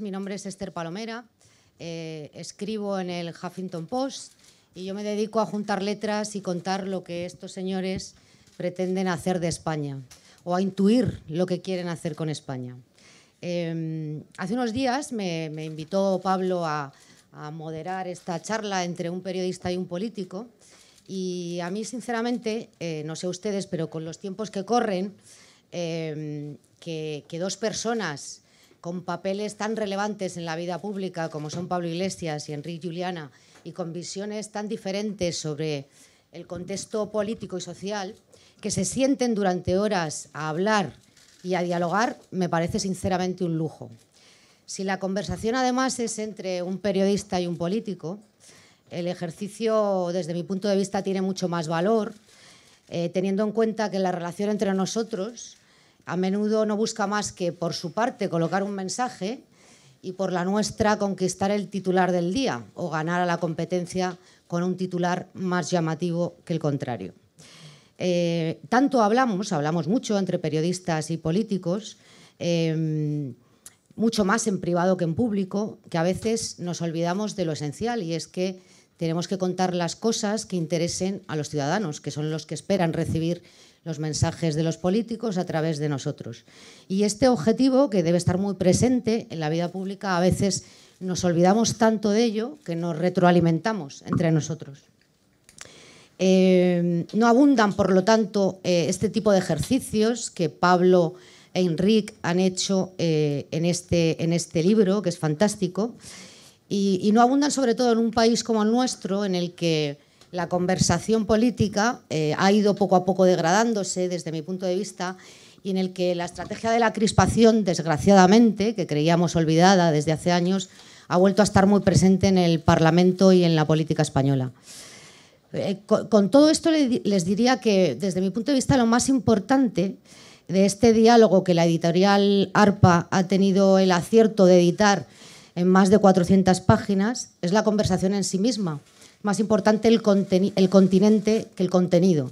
Mi nombre es Esther Palomera, eh, escribo en el Huffington Post y yo me dedico a juntar letras y contar lo que estos señores pretenden hacer de España o a intuir lo que quieren hacer con España. Eh, hace unos días me, invitó Pablo a, moderar esta charla entre un periodista y un político y a mí sinceramente, eh, no sé ustedes, pero con los tiempos que corren, que dos personas con papeles tan relevantes en la vida pública como son Pablo Iglesias y Enrique Juliana, y con visiones tan diferentes sobre el contexto político y social, que se sienten durante horas a hablar y a dialogar, me parece sinceramente un lujo. Si la conversación además es entre un periodista y un político, el ejercicio desde mi punto de vista tiene mucho más valor, eh, teniendo en cuenta que la relación entre nosotros a menudo no busca más que por su parte colocar un mensaje y por la nuestra conquistar el titular del día o ganar a la competencia con un titular más llamativo que el contrario. Eh, tanto hablamos, hablamos mucho entre periodistas y políticos, em, mucho más en privado que en público, que a veces nos olvidamos de lo esencial y es que tenemos que contar las cosas que interesen a los ciudadanos, que son los que esperan recibir los mensajes de los políticos a través de nosotros. Y este objetivo, que debe estar muy presente en la vida pública, a veces nos olvidamos tanto de ello que nos retroalimentamos entre nosotros. Eh, no abundan, por lo tanto, eh, este tipo de ejercicios que Pablo e Enrique han hecho eh, en, este, en este libro, que es fantástico, y, y, no abundan sobre todo en un país como el nuestro, en el que la conversación política eh, ha ido poco a poco degradándose desde mi punto de vista y en el que la estrategia de la crispación, desgraciadamente, que creíamos olvidada desde hace años, ha vuelto a estar muy presente en el Parlamento y en la política española. Eh, con, con, todo esto les diría que, desde mi punto de vista, lo más importante de este diálogo que la editorial ARPA ha tenido el acierto de editar en más de 400 páginas es la conversación en sí misma más importante el, continente que el contenido.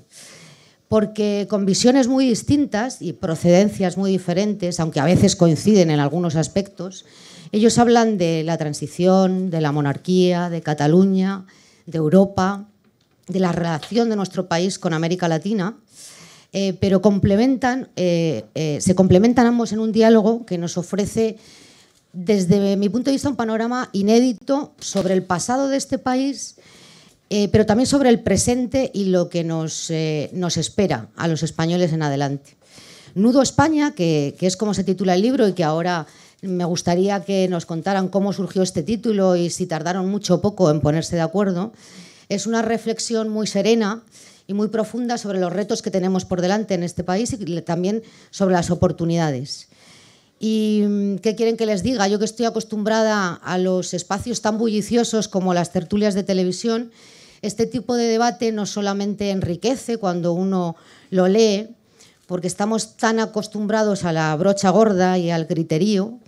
Porque con visiones muy distintas y procedencias muy diferentes, aunque a veces coinciden en algunos aspectos, ellos hablan de la transición, de la monarquía, de Cataluña, de Europa, de la relación de nuestro país con América Latina, eh, pero complementan, eh, eh, se complementan ambos en un diálogo que nos ofrece, desde mi punto de vista, un panorama inédito sobre el pasado de este país eh, pero también sobre el presente y lo que nos, eh, nos espera a los españoles en adelante. Nudo España, que, que, es como se titula el libro y que ahora me gustaría que nos contaran cómo surgió este título y si tardaron mucho o poco en ponerse de acuerdo, es una reflexión muy serena y muy profunda sobre los retos que tenemos por delante en este país y también sobre las oportunidades. ¿Y mm, qué quieren que les diga? Yo que estoy acostumbrada a los espacios tan bulliciosos como las tertulias de televisión, este tipo de debate no solamente enriquece cuando uno lo lee, porque estamos tan acostumbrados a la brocha gorda y al criterio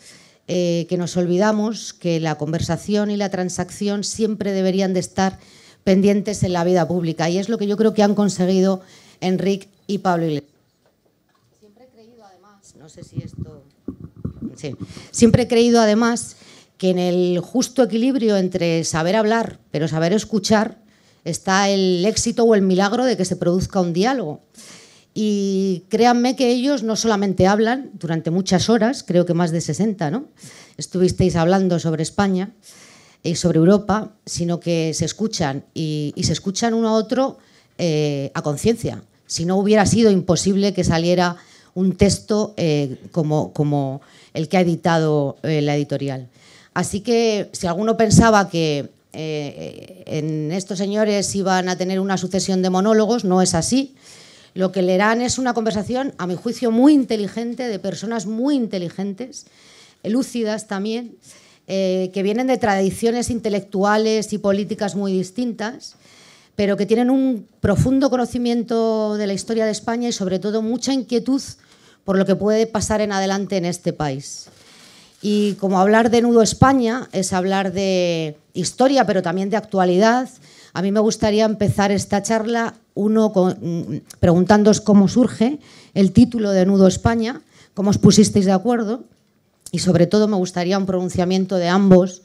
eh, que nos olvidamos que la conversación y la transacción siempre deberían de estar pendientes en la vida pública. Y es lo que yo creo que han conseguido Enrique y Pablo Iglesias. Siempre he creído, además, no sé si esto. Sí. Siempre he creído, además, que en el justo equilibrio entre saber hablar, pero saber escuchar, está el éxito o el milagro de que se produzca un diálogo. Y créanme que ellos no solamente hablan durante muchas horas, creo que más de 60, ¿no? Estuvisteis hablando sobre España y sobre Europa, sino que se escuchan y, se escuchan uno a otro eh, a conciencia. Si no hubiera sido imposible que saliera un texto eh, como, el que ha editado eh, la editorial. Así que si alguno pensaba que eh, en estos señores iban a tener una sucesión de monólogos, no es así. Lo que leerán es una conversación, a mi juicio, muy inteligente, de personas muy inteligentes, eh, lúcidas también, eh, que vienen de tradiciones intelectuales y políticas muy distintas, pero que tienen un profundo conocimiento de la historia de España y sobre todo mucha inquietud por lo que puede pasar en adelante en este país. Y como hablar de Nudo España es hablar de historia, pero también de actualidad. A mí me gustaría empezar esta charla, uno, mm, preguntándoos cómo surge el título de Nudo España, cómo os pusisteis de acuerdo y sobre todo me gustaría un pronunciamiento de ambos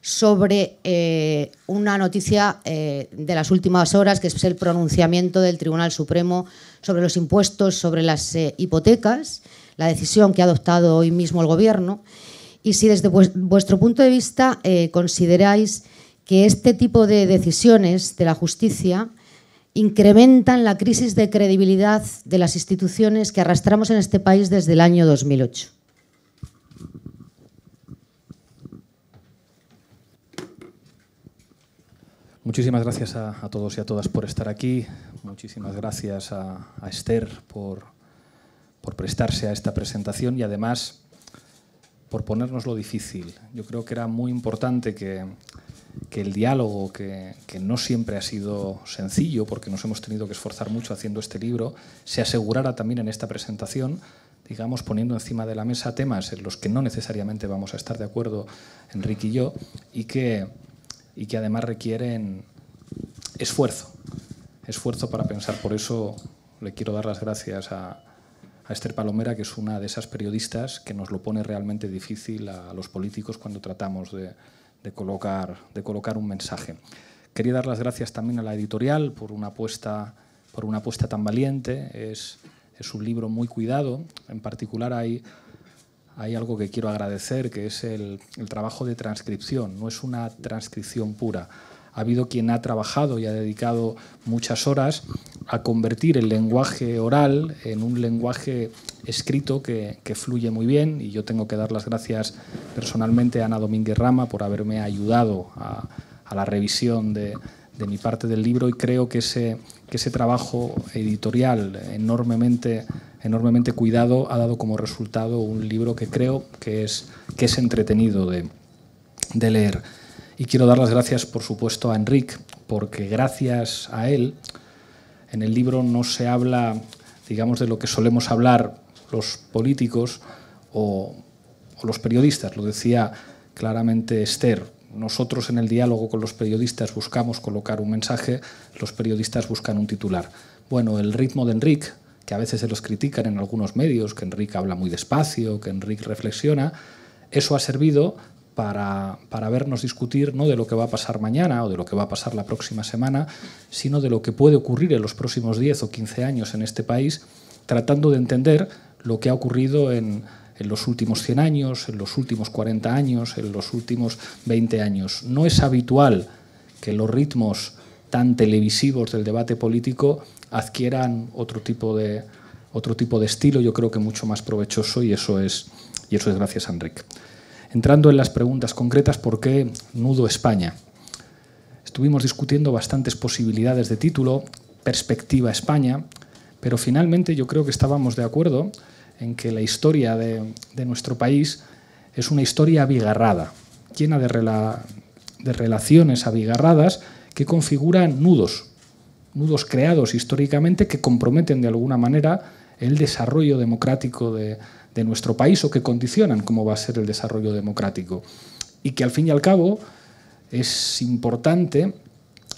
sobre eh, una noticia eh, de las últimas horas, que es el pronunciamiento del Tribunal Supremo sobre los impuestos sobre las eh, hipotecas, la decisión que ha adoptado hoy mismo el Gobierno y si desde vuestro punto de vista eh, consideráis que este tipo de decisiones de la justicia incrementan la crisis de credibilidad de las instituciones que arrastramos en este país desde el año 2008. Muchísimas gracias a, todos y a todas por estar aquí. Muchísimas gracias a, Esther por prestarse a esta presentación y además por ponernos lo difícil. Yo creo que era muy importante que, el diálogo, que, no siempre ha sido sencillo, porque nos hemos tenido que esforzar mucho haciendo este libro, se asegurara también en esta presentación, digamos, poniendo encima de la mesa temas en los que no necesariamente vamos a estar de acuerdo Enrique y yo, y que, y que además requieren esfuerzo, esfuerzo para pensar. Por eso le quiero dar las gracias a, Esther Palomera, que es una de esas periodistas que nos lo pone realmente difícil a los políticos cuando tratamos de, colocar, un mensaje. Quería dar las gracias también a la editorial por una apuesta, por una apuesta tan valiente. Es, un libro muy cuidado. En particular hay, algo que quiero agradecer, que es el trabajo de transcripción. No es una transcripción pura ha habido quien ha trabajado y ha dedicado muchas horas a convertir el lenguaje oral en un lenguaje escrito que, fluye muy bien y yo tengo que dar las gracias personalmente a Ana Domínguez Rama por haberme ayudado a, la revisión de, mi parte del libro y creo que ese, que ese trabajo editorial enormemente, enormemente cuidado ha dado como resultado un libro que creo que es, que es entretenido de, de leer. Y quiero dar las gracias, por supuesto, a Enric, porque gracias a él, en el libro no se habla, digamos, de lo que solemos hablar los políticos o, los periodistas. Lo decía claramente Esther. Nosotros en el diálogo con los periodistas buscamos colocar un mensaje, los periodistas buscan un titular. Bueno, el ritmo de Enric, que a veces se los critican en algunos medios, que Enric habla muy despacio, que Enric reflexiona, eso ha servido para, vernos discutir no de lo que va a pasar mañana o de lo que va a pasar la próxima semana, sino de lo que puede ocurrir en los próximos 10 o 15 años en este país, tratando de entender lo que ha ocurrido en, los últimos 100 años, en los últimos 40 años, en los últimos 20 años. No es habitual que los ritmos tan televisivos del debate político adquieran otro tipo de, otro tipo de estilo, yo creo que mucho más provechoso y eso es, y eso es gracias a Enrique. Entrando en las preguntas concretas, ¿por qué Nudo España? Estuvimos discutiendo bastantes posibilidades de título, perspectiva España, pero finalmente yo creo que estábamos de acuerdo en que la historia de, nuestro país es una historia abigarrada, llena de, de relaciones abigarradas que configuran nudos, nudos creados históricamente que comprometen de alguna manera el desarrollo democrático de, de nuestro país o que condicionan cómo va a ser el desarrollo democrático. Y que al fin y al cabo es importante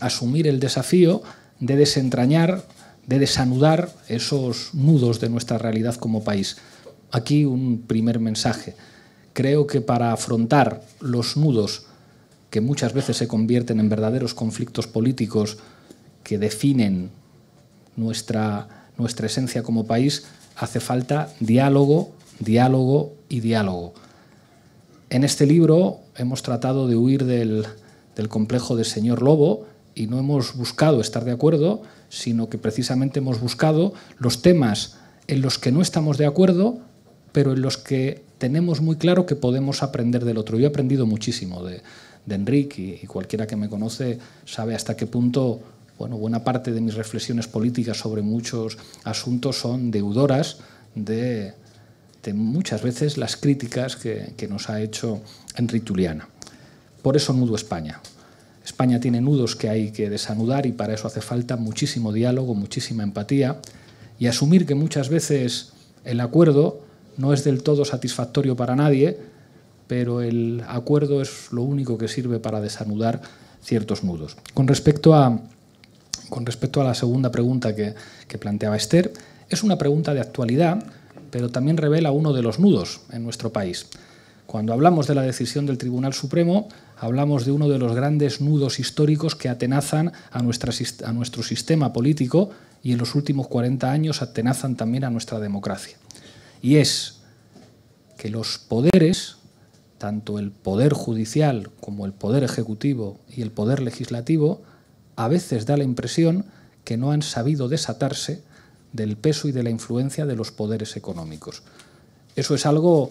asumir el desafío de desentrañar, de desanudar esos nudos de nuestra realidad como país. Aquí un primer mensaje. Creo que para afrontar los nudos que muchas veces se convierten en verdaderos conflictos políticos que definen nuestra, nuestra esencia como país, hace falta diálogo, diálogo y diálogo. En este libro hemos tratado de huir del, complejo del señor lobo y no hemos buscado estar de acuerdo, sino que precisamente hemos buscado los temas en los que no estamos de acuerdo, pero en los que tenemos muy claro que podemos aprender del otro. Yo he aprendido muchísimo de, de Enrique y, cualquiera que me conoce sabe hasta qué punto, bueno, buena parte de mis reflexiones políticas sobre muchos asuntos son deudoras de este, muchas veces las críticas que, nos ha hecho Enrique Tuliana. Por eso Nudo España. España tiene nudos que hay que desanudar y para eso hace falta muchísimo diálogo, muchísima empatía y asumir que muchas veces el acuerdo no es del todo satisfactorio para nadie, pero el acuerdo es lo único que sirve para desanudar ciertos nudos. Con respecto a, con respecto a la segunda pregunta que planteaba Esther, es una pregunta de actualidad pero también revela uno de los nudos en nuestro país. Cuando hablamos de la decisión del Tribunal Supremo, hablamos de uno de los grandes nudos históricos que atenazan a, nuestro sistema político y en los últimos 40 años atenazan también a nuestra democracia. Y es que los poderes, tanto el poder judicial como el poder ejecutivo y el poder legislativo, a veces da la impresión que no han sabido desatarse del peso y de la influencia de los poderes económicos. Eso es algo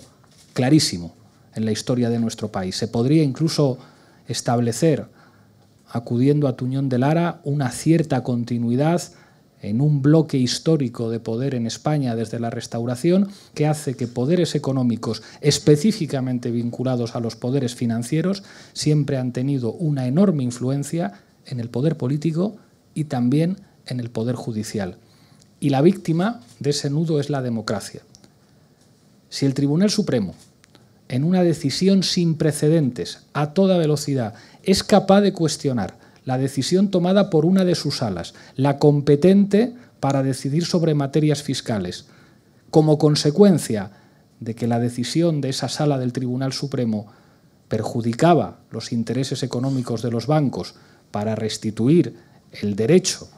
clarísimo en la historia de nuestro país. Se podría incluso establecer, acudiendo a Tuñón de Lara, una cierta continuidad en un bloque histórico de poder en España desde la restauración que hace que poderes económicos específicamente vinculados a los poderes financieros siempre han tenido una enorme influencia en el poder político y también en el poder judicial. Y la víctima de ese nudo es la democracia. Si el Tribunal Supremo, en una decisión sin precedentes, a toda velocidad, es capaz de cuestionar la decisión tomada por una de sus alas, la competente para decidir sobre materias fiscales, como consecuencia de que la decisión de esa sala del Tribunal Supremo perjudicaba los intereses económicos de los bancos para restituir el derecho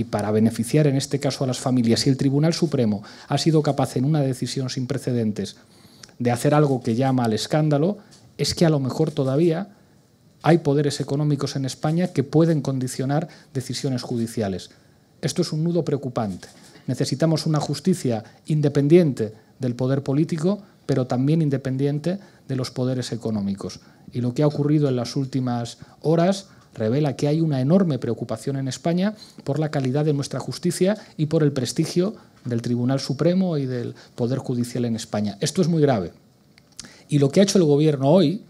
y para beneficiar en este caso a las familias. Si el Tribunal Supremo ha sido capaz en una decisión sin precedentes de hacer algo que llama al escándalo, es que a lo mejor todavía hay poderes económicos en España que pueden condicionar decisiones judiciales. Esto es un nudo preocupante. Necesitamos una justicia independiente del poder político, pero también independiente de los poderes económicos. Y lo que ha ocurrido en las últimas horas revela que hay una enorme preocupación en España por la calidad de nuestra justicia y por el prestigio del Tribunal Supremo y del Poder Judicial en España. Esto es muy grave. Y lo que ha hecho el Gobierno hoy,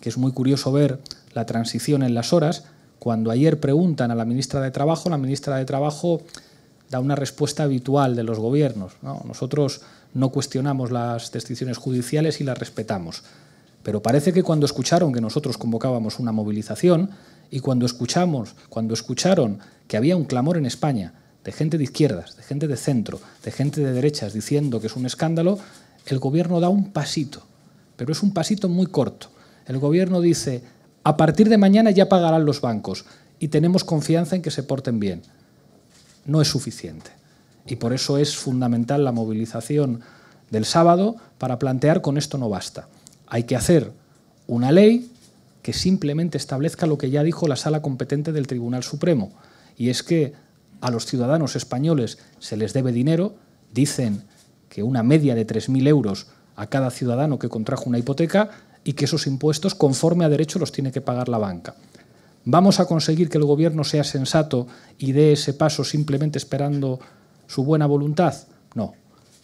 que es muy curioso ver la transición en las horas, cuando ayer preguntan a la ministra de Trabajo, la ministra de Trabajo da una respuesta habitual de los gobiernos. Nosotros no cuestionamos las decisiones judiciales y las respetamos. Pero parece que cuando escucharon que nosotros convocábamos una movilización, y cuando escuchamos, cuando escucharon que había un clamor en España de gente de izquierdas, de gente de centro, de gente de derechas diciendo que es un escándalo, el gobierno da un pasito, pero es un pasito muy corto. El gobierno dice, a partir de mañana ya pagarán los bancos y tenemos confianza en que se porten bien. No es suficiente. Y por eso es fundamental la movilización del sábado para plantear con esto no basta. Hay que hacer una ley que simplemente establezca lo que ya dijo la sala competente del Tribunal Supremo, y es que a los ciudadanos españoles se les debe dinero, dicen que una media de 3.000 euros a cada ciudadano que contrajo una hipoteca y que esos impuestos conforme a derecho los tiene que pagar la banca. ¿Vamos a conseguir que el gobierno sea sensato y dé ese paso simplemente esperando su buena voluntad? No,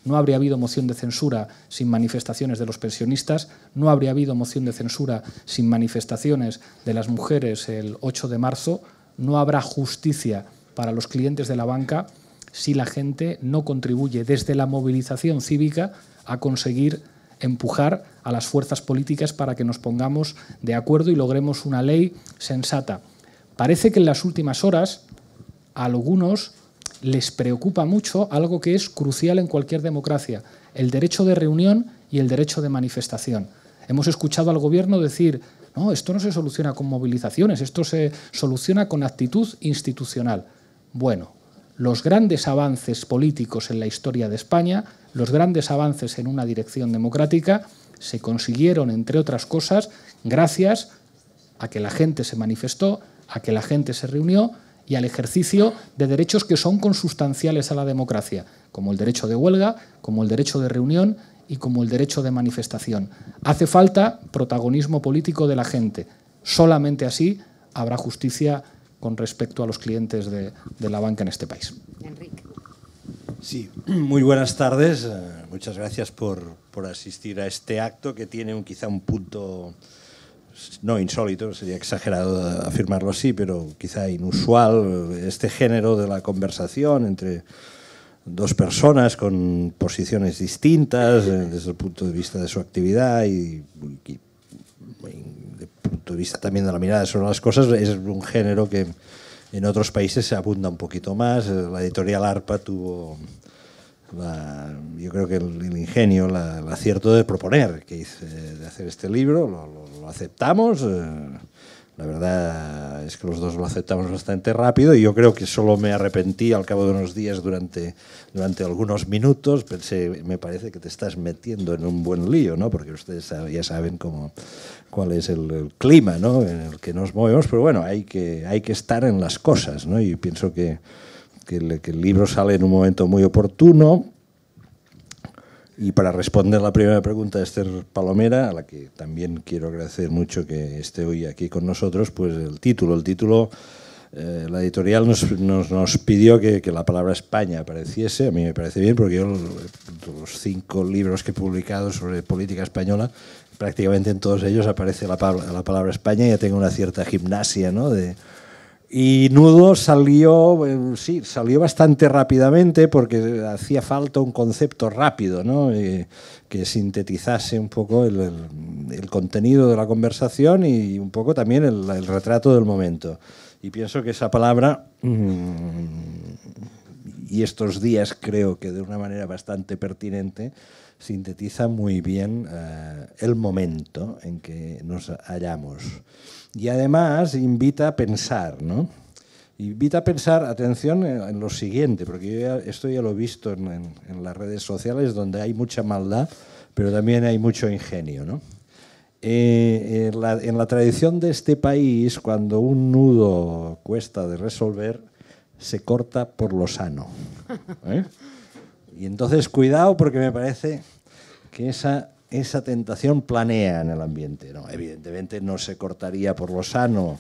no habría habido moción de censura sin manifestaciones de los pensionistas, no habría habido moción de censura sin manifestaciones de las mujeres el 8 de marzo, no habrá justicia para los clientes de la banca si la gente no contribuye desde la movilización cívica a conseguir empujar a las fuerzas políticas para que nos pongamos de acuerdo y logremos una ley sensata. Parece que en las últimas horas algunos les preocupa mucho algo que es crucial en cualquier democracia, el derecho de reunión y el derecho de manifestación. Hemos escuchado al gobierno decir, no, esto no se soluciona con movilizaciones, esto se soluciona con actitud institucional. Bueno, los grandes avances políticos en la historia de España, los grandes avances en una dirección democrática, se consiguieron, entre otras cosas, gracias a que la gente se manifestó, a que la gente se reunió, y al ejercicio de derechos que son consustanciales a la democracia, como el derecho de huelga, como el derecho de reunión y como el derecho de manifestación. Hace falta protagonismo político de la gente. Solamente así habrá justicia con respecto a los clientes de, la banca en este país. Enrique. Sí, muy buenas tardes. Eh, muchas gracias por, asistir a este acto que tiene un, quizá un punto no insólito, sería exagerado afirmarlo así, pero quizá inusual, este género de la conversación entre dos personas con posiciones distintas eh, desde el punto de vista de su actividad y, desde el punto de vista también de la mirada sobre las cosas, es un género que en otros países se abunda un poquito más. La editorial ARPA tuvo yo creo que el, ingenio, el acierto de proponer, que hice, de hacer este libro, lo, lo, aceptamos. Eh, la verdad es que los dos lo aceptamos bastante rápido y yo creo que solo me arrepentí al cabo de unos días durante, durante algunos minutos. Pensé, me parece que te estás metiendo en un buen lío, ¿no? Porque ustedes ya saben cómo, cuál es el, el clima ¿no? en el que nos movemos, pero bueno, hay que, hay que estar en las cosas, ¿no? Y pienso que que el, libro sale en un momento muy oportuno. Y para responder la primera pregunta de Esther Palomera, a la que también quiero agradecer mucho que esté hoy aquí con nosotros, pues el título, el título... Eh, la editorial nos, nos, pidió que, la palabra España apareciese, a mí me parece bien, porque yo los, cinco libros que he publicado sobre política española, prácticamente en todos ellos aparece la, la palabra España y ya tengo una cierta gimnasia ¿no? de, y Nudo salió, em, sí, salió bastante rápidamente porque hacía falta un concepto rápido, ¿no? Eh, que sintetizase un poco el, contenido de la conversación y un poco también el, retrato del momento. Y pienso que esa palabra, mm, y estos días creo que de una manera bastante pertinente, sintetiza muy bien eh, el momento en que nos hallamos y además invita a pensar, ¿no? Invita a pensar, atención, en lo siguiente, porque yo esto ya lo he visto en, las redes sociales donde hay mucha maldad, pero también hay mucho ingenio, ¿no? Eh, en, la, tradición de este país, cuando un nudo cuesta de resolver, se corta por lo sano. ¿eh? Y entonces, cuidado, porque me parece que esa esa tentación planea en el ambiente. No, evidentemente no se cortaría por lo sano,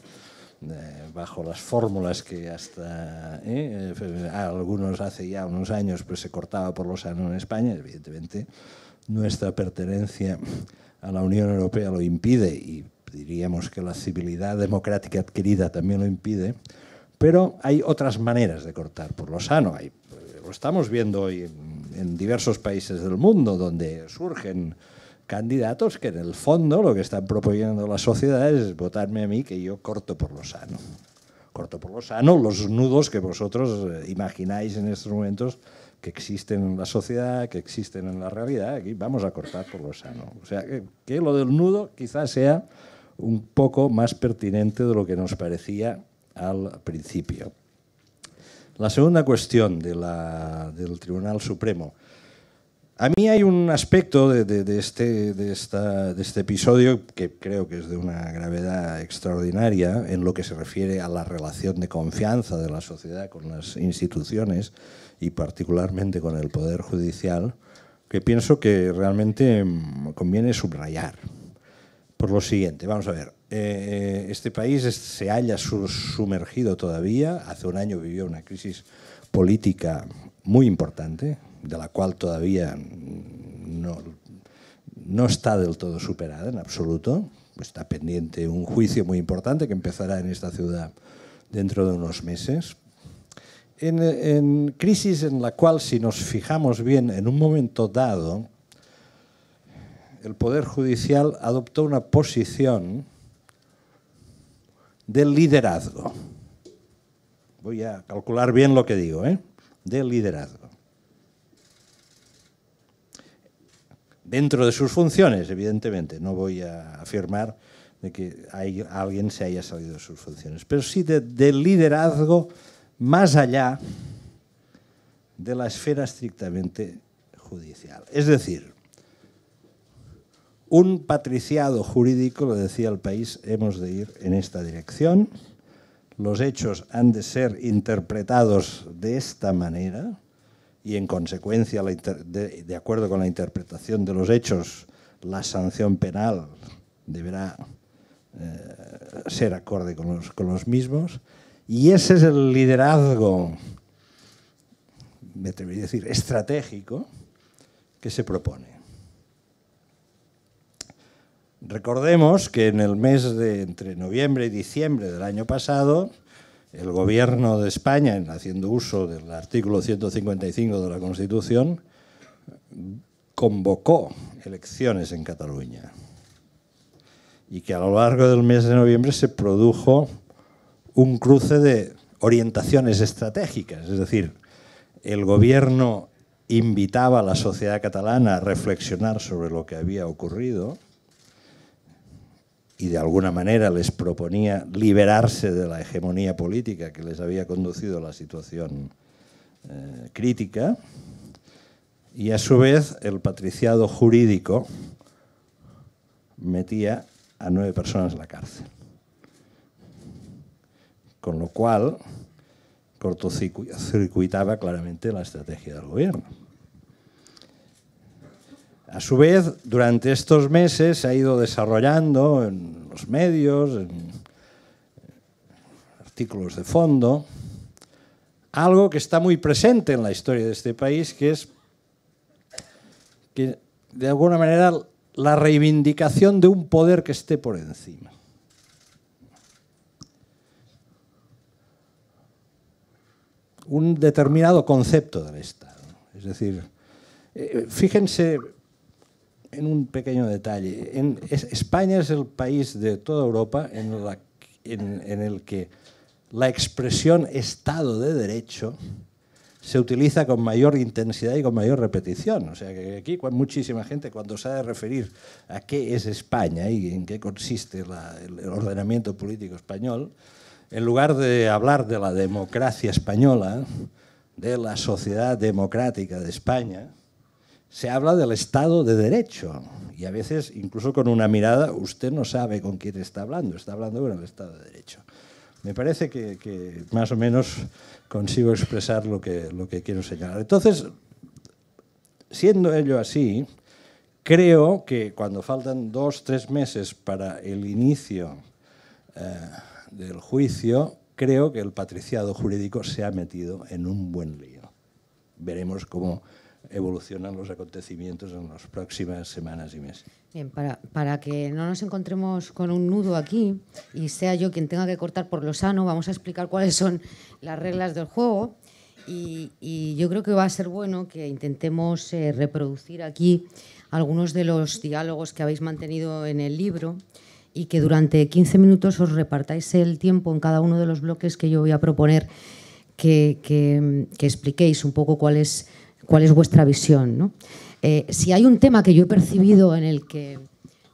eh, bajo las fórmulas que hasta eh, eh, algunos hace ya unos años pues se cortaba por lo sano en España. Evidentemente nuestra pertenencia a la Unión Europea lo impide y diríamos que la civilidad democrática adquirida también lo impide. Pero hay otras maneras de cortar por lo sano. Hay, lo estamos viendo hoy en, en diversos países del mundo donde surgen candidatos que en el fondo lo que están proponiendo la sociedad es votarme a mí que yo corto por lo sano. Corto por lo sano los nudos que vosotros eh, imagináis en estos momentos que existen en la sociedad, que existen en la realidad, aquí vamos a cortar por lo sano. O sea, que, lo del nudo quizás sea un poco más pertinente de lo que nos parecía al principio. La segunda cuestión del Tribunal Supremo a mí hay un aspecto de, este, de, esta, de este episodio que creo que es de una gravedad extraordinaria en lo que se refiere a la relación de confianza de la sociedad con las instituciones y particularmente con el Poder Judicial, que pienso que realmente mm, conviene subrayar. Por lo siguiente, vamos a ver, eh, eh, este país se halla sumergido todavía, hace un año vivió una crisis política muy importante, de la cual todavía no, está del todo superada en absoluto. Está pendiente un juicio muy importante que empezará en esta ciudad dentro de unos meses. En, en, crisis en la cual, si nos fijamos bien, en un momento dado, el Poder Judicial adoptó una posición de liderazgo. Voy a calcular bien lo que digo. ¿eh? De liderazgo. Dentro de sus funciones, evidentemente, no voy a afirmar de que alguien se haya salido de sus funciones, pero sí del de liderazgo más allá de la esfera estrictamente judicial. Es decir, un patriciado jurídico lo decía el país, hemos de ir en esta dirección, los hechos han de ser interpretados de esta manera y en consecuencia, de acuerdo con la interpretación de los hechos, la sanción penal deberá eh, ser acorde con los, con los mismos. Y ese es el liderazgo, me atrevería a decir, estratégico que se propone. Recordemos que en el mes de entre noviembre y diciembre del año pasado, el gobierno de España, haciendo uso del artículo 155 de la Constitución, convocó elecciones en Cataluña y que a lo largo del mes de noviembre se produjo un cruce de orientaciones estratégicas, es decir, el gobierno invitaba a la sociedad catalana a reflexionar sobre lo que había ocurrido y de alguna manera les proponía liberarse de la hegemonía política que les había conducido a la situación eh, crítica, y a su vez el patriciado jurídico metía a nueve personas en la cárcel. Con lo cual, cortocircuitaba claramente la estrategia del gobierno. A su vez, durante estos meses se ha ido desarrollando en los medios, en artículos de fondo, algo que está muy presente en la historia de este país, que es que de alguna manera la reivindicación de un poder que esté por encima. Un determinado concepto del Estado. Es decir, eh, fíjense en un pequeño detalle. España es el país de toda Europa en, el que la expresión Estado de Derecho se utiliza con mayor intensidad y con mayor repetición. O sea que aquí muchísima gente cuando sabe referir a qué es España y en qué consiste el ordenamiento político español, en lugar de hablar de la democracia española, de la sociedad democrática de España, se habla del Estado de Derecho. Y a veces, incluso con una mirada, usted no sabe con quién está hablando. Está hablando con el Estado de Derecho. Me parece que, más o menos consigo expresar lo que, quiero señalar. Entonces, siendo ello así, creo que cuando faltan dos, tres meses para el inicio eh, del juicio, creo que el patriciado jurídico se ha metido en un buen lío. Veremos cómo evolucionan los acontecimientos en las próximas semanas y meses. Bien, para, para, que no nos encontremos con un nudo aquí y sea yo quien tenga que cortar por lo sano, vamos a explicar cuáles son las reglas del juego y, yo creo que va a ser bueno que intentemos eh, reproducir aquí algunos de los diálogos que habéis mantenido en el libro y que durante 15 minutos os repartáis el tiempo en cada uno de los bloques que yo voy a proponer que, que expliquéis un poco cuál es cuál es vuestra visión. Eh, si hay un tema que yo he percibido en el que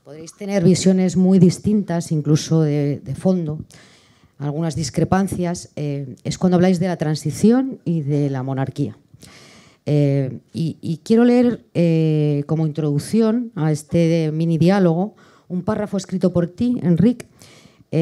podréis tener visiones muy distintas, incluso de, fondo, algunas discrepancias, eh, es cuando habláis de la transición y de la monarquía. Eh, y, y, quiero leer como introducción a este mini diálogo un párrafo escrito por ti, Enrique,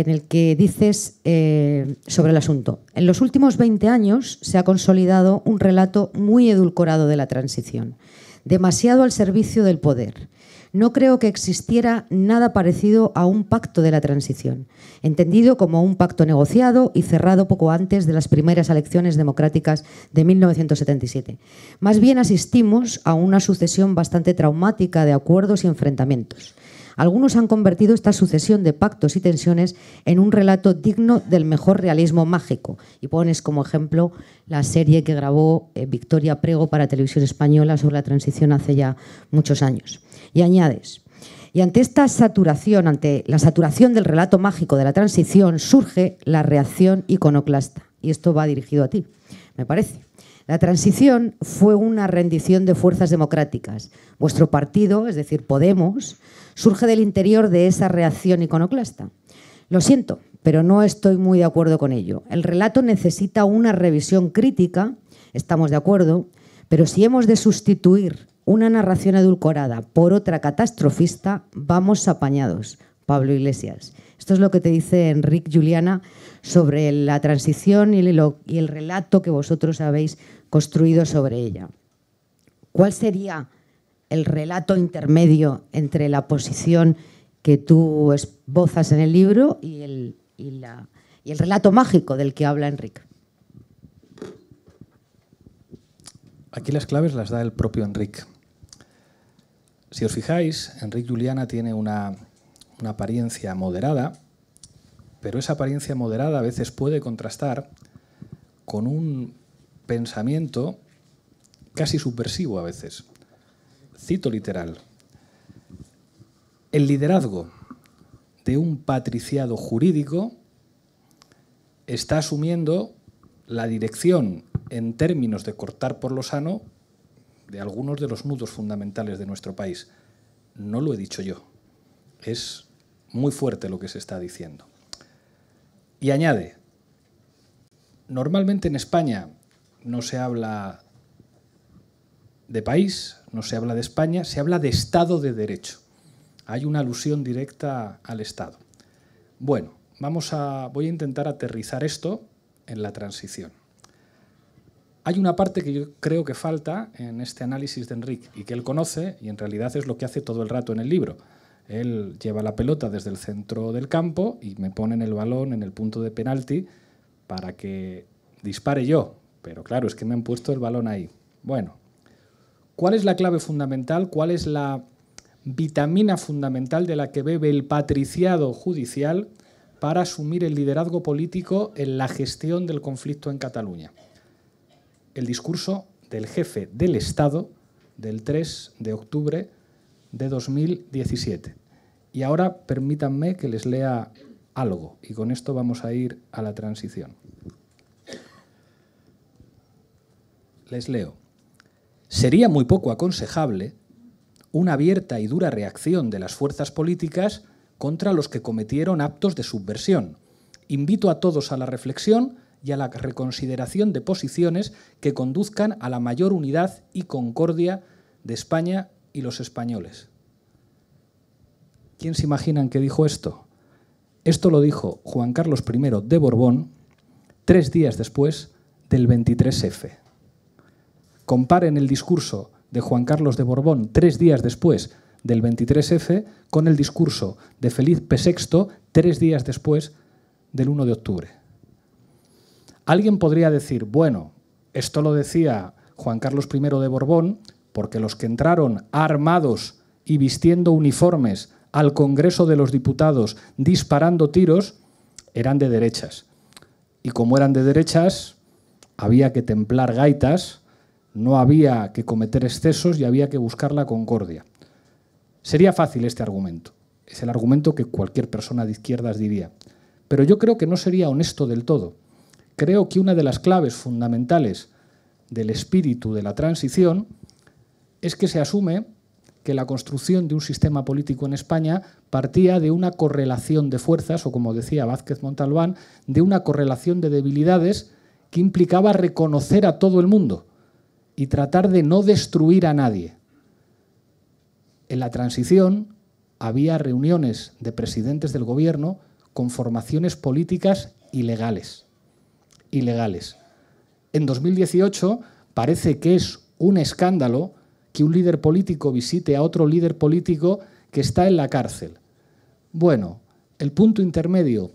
en el que dices eh, sobre el asunto. En los últimos 20 años se ha consolidado un relato muy edulcorado de la transición, demasiado al servicio del poder. No creo que existiera nada parecido a un pacto de la transición, entendido como un pacto negociado y cerrado poco antes de las primeras elecciones democráticas de 1977. Más bien asistimos a una sucesión bastante traumática de acuerdos y enfrentamientos algunos han convertido esta sucesión de pactos y tensiones en un relato digno del mejor realismo mágico. Y pones como ejemplo la serie que grabó eh, Victoria Prego para Televisión Española sobre la transición hace ya muchos años. Y añades, y ante esta saturación, ante la saturación del relato mágico de la transición, surge la reacción iconoclasta. Y esto va dirigido a ti, me parece. La transición fue una rendición de fuerzas democráticas. Vuestro partido, es decir, Podemos, surge del interior de esa reacción iconoclasta. Lo siento, pero no estoy muy de acuerdo con ello. El relato necesita una revisión crítica, estamos de acuerdo, pero si hemos de sustituir una narración adulcorada por otra catastrofista, vamos apañados, Pablo Iglesias. Esto es lo que te dice Enrique Juliana sobre la transición y el relato que vosotros habéis construido sobre ella. ¿Cuál sería el relato intermedio entre la posición que tú esbozas en el libro y el, relato mágico del que habla Enrique? Aquí las claves las da el propio Enrique. Si os fijáis, Enrique Juliana tiene una, apariencia moderada, pero esa apariencia moderada a veces puede contrastar con un pensamiento casi subversivo a veces. Cito literal. El liderazgo de un patriciado jurídico está asumiendo la dirección en términos de cortar por lo sano de algunos de los nudos fundamentales de nuestro país. No lo he dicho yo. Es muy fuerte lo que se está diciendo. Y añade, normalmente en España no se habla de país, no se habla de España, se habla de Estado de Derecho. Hay una alusión directa al Estado. Bueno, vamos a, voy a intentar aterrizar esto en la transición. Hay una parte que yo creo que falta en este análisis de Enrique y que él conoce y en realidad es lo que hace todo el rato en el libro. Él lleva la pelota desde el centro del campo y me pone en el balón en el punto de penalti para que dispare yo pero claro, es que me han puesto el balón ahí. Bueno, ¿cuál es la clave fundamental? ¿Cuál es la vitamina fundamental de la que bebe el patriciado judicial para asumir el liderazgo político en la gestión del conflicto en Cataluña? El discurso del jefe del Estado del 3 de octubre de 2017. Y ahora permítanme que les lea algo y con esto vamos a ir a la transición. Les leo. Sería muy poco aconsejable una abierta y dura reacción de las fuerzas políticas contra los que cometieron actos de subversión. Invito a todos a la reflexión y a la reconsideración de posiciones que conduzcan a la mayor unidad y concordia de España y los españoles. ¿Quién se imaginan que dijo esto? Esto lo dijo Juan Carlos I de Borbón tres días después del 23F. Comparen el discurso de Juan Carlos de Borbón tres días después del 23F con el discurso de Felipe VI tres días después del 1 de octubre. Alguien podría decir, bueno, esto lo decía Juan Carlos I de Borbón porque los que entraron armados y vistiendo uniformes al Congreso de los Diputados disparando tiros eran de derechas. Y como eran de derechas, había que templar gaitas no había que cometer excesos y había que buscar la concordia. Sería fácil este argumento. Es el argumento que cualquier persona de izquierdas diría. Pero yo creo que no sería honesto del todo. Creo que una de las claves fundamentales del espíritu de la transición es que se asume que la construcción de un sistema político en España partía de una correlación de fuerzas, o como decía Vázquez Montalbán, de una correlación de debilidades que implicaba reconocer a todo el mundo y tratar de no destruir a nadie. En la transición había reuniones de presidentes del gobierno con formaciones políticas ilegales. Ilegales. En 2018 parece que es un escándalo que un líder político visite a otro líder político que está en la cárcel. Bueno, el punto intermedio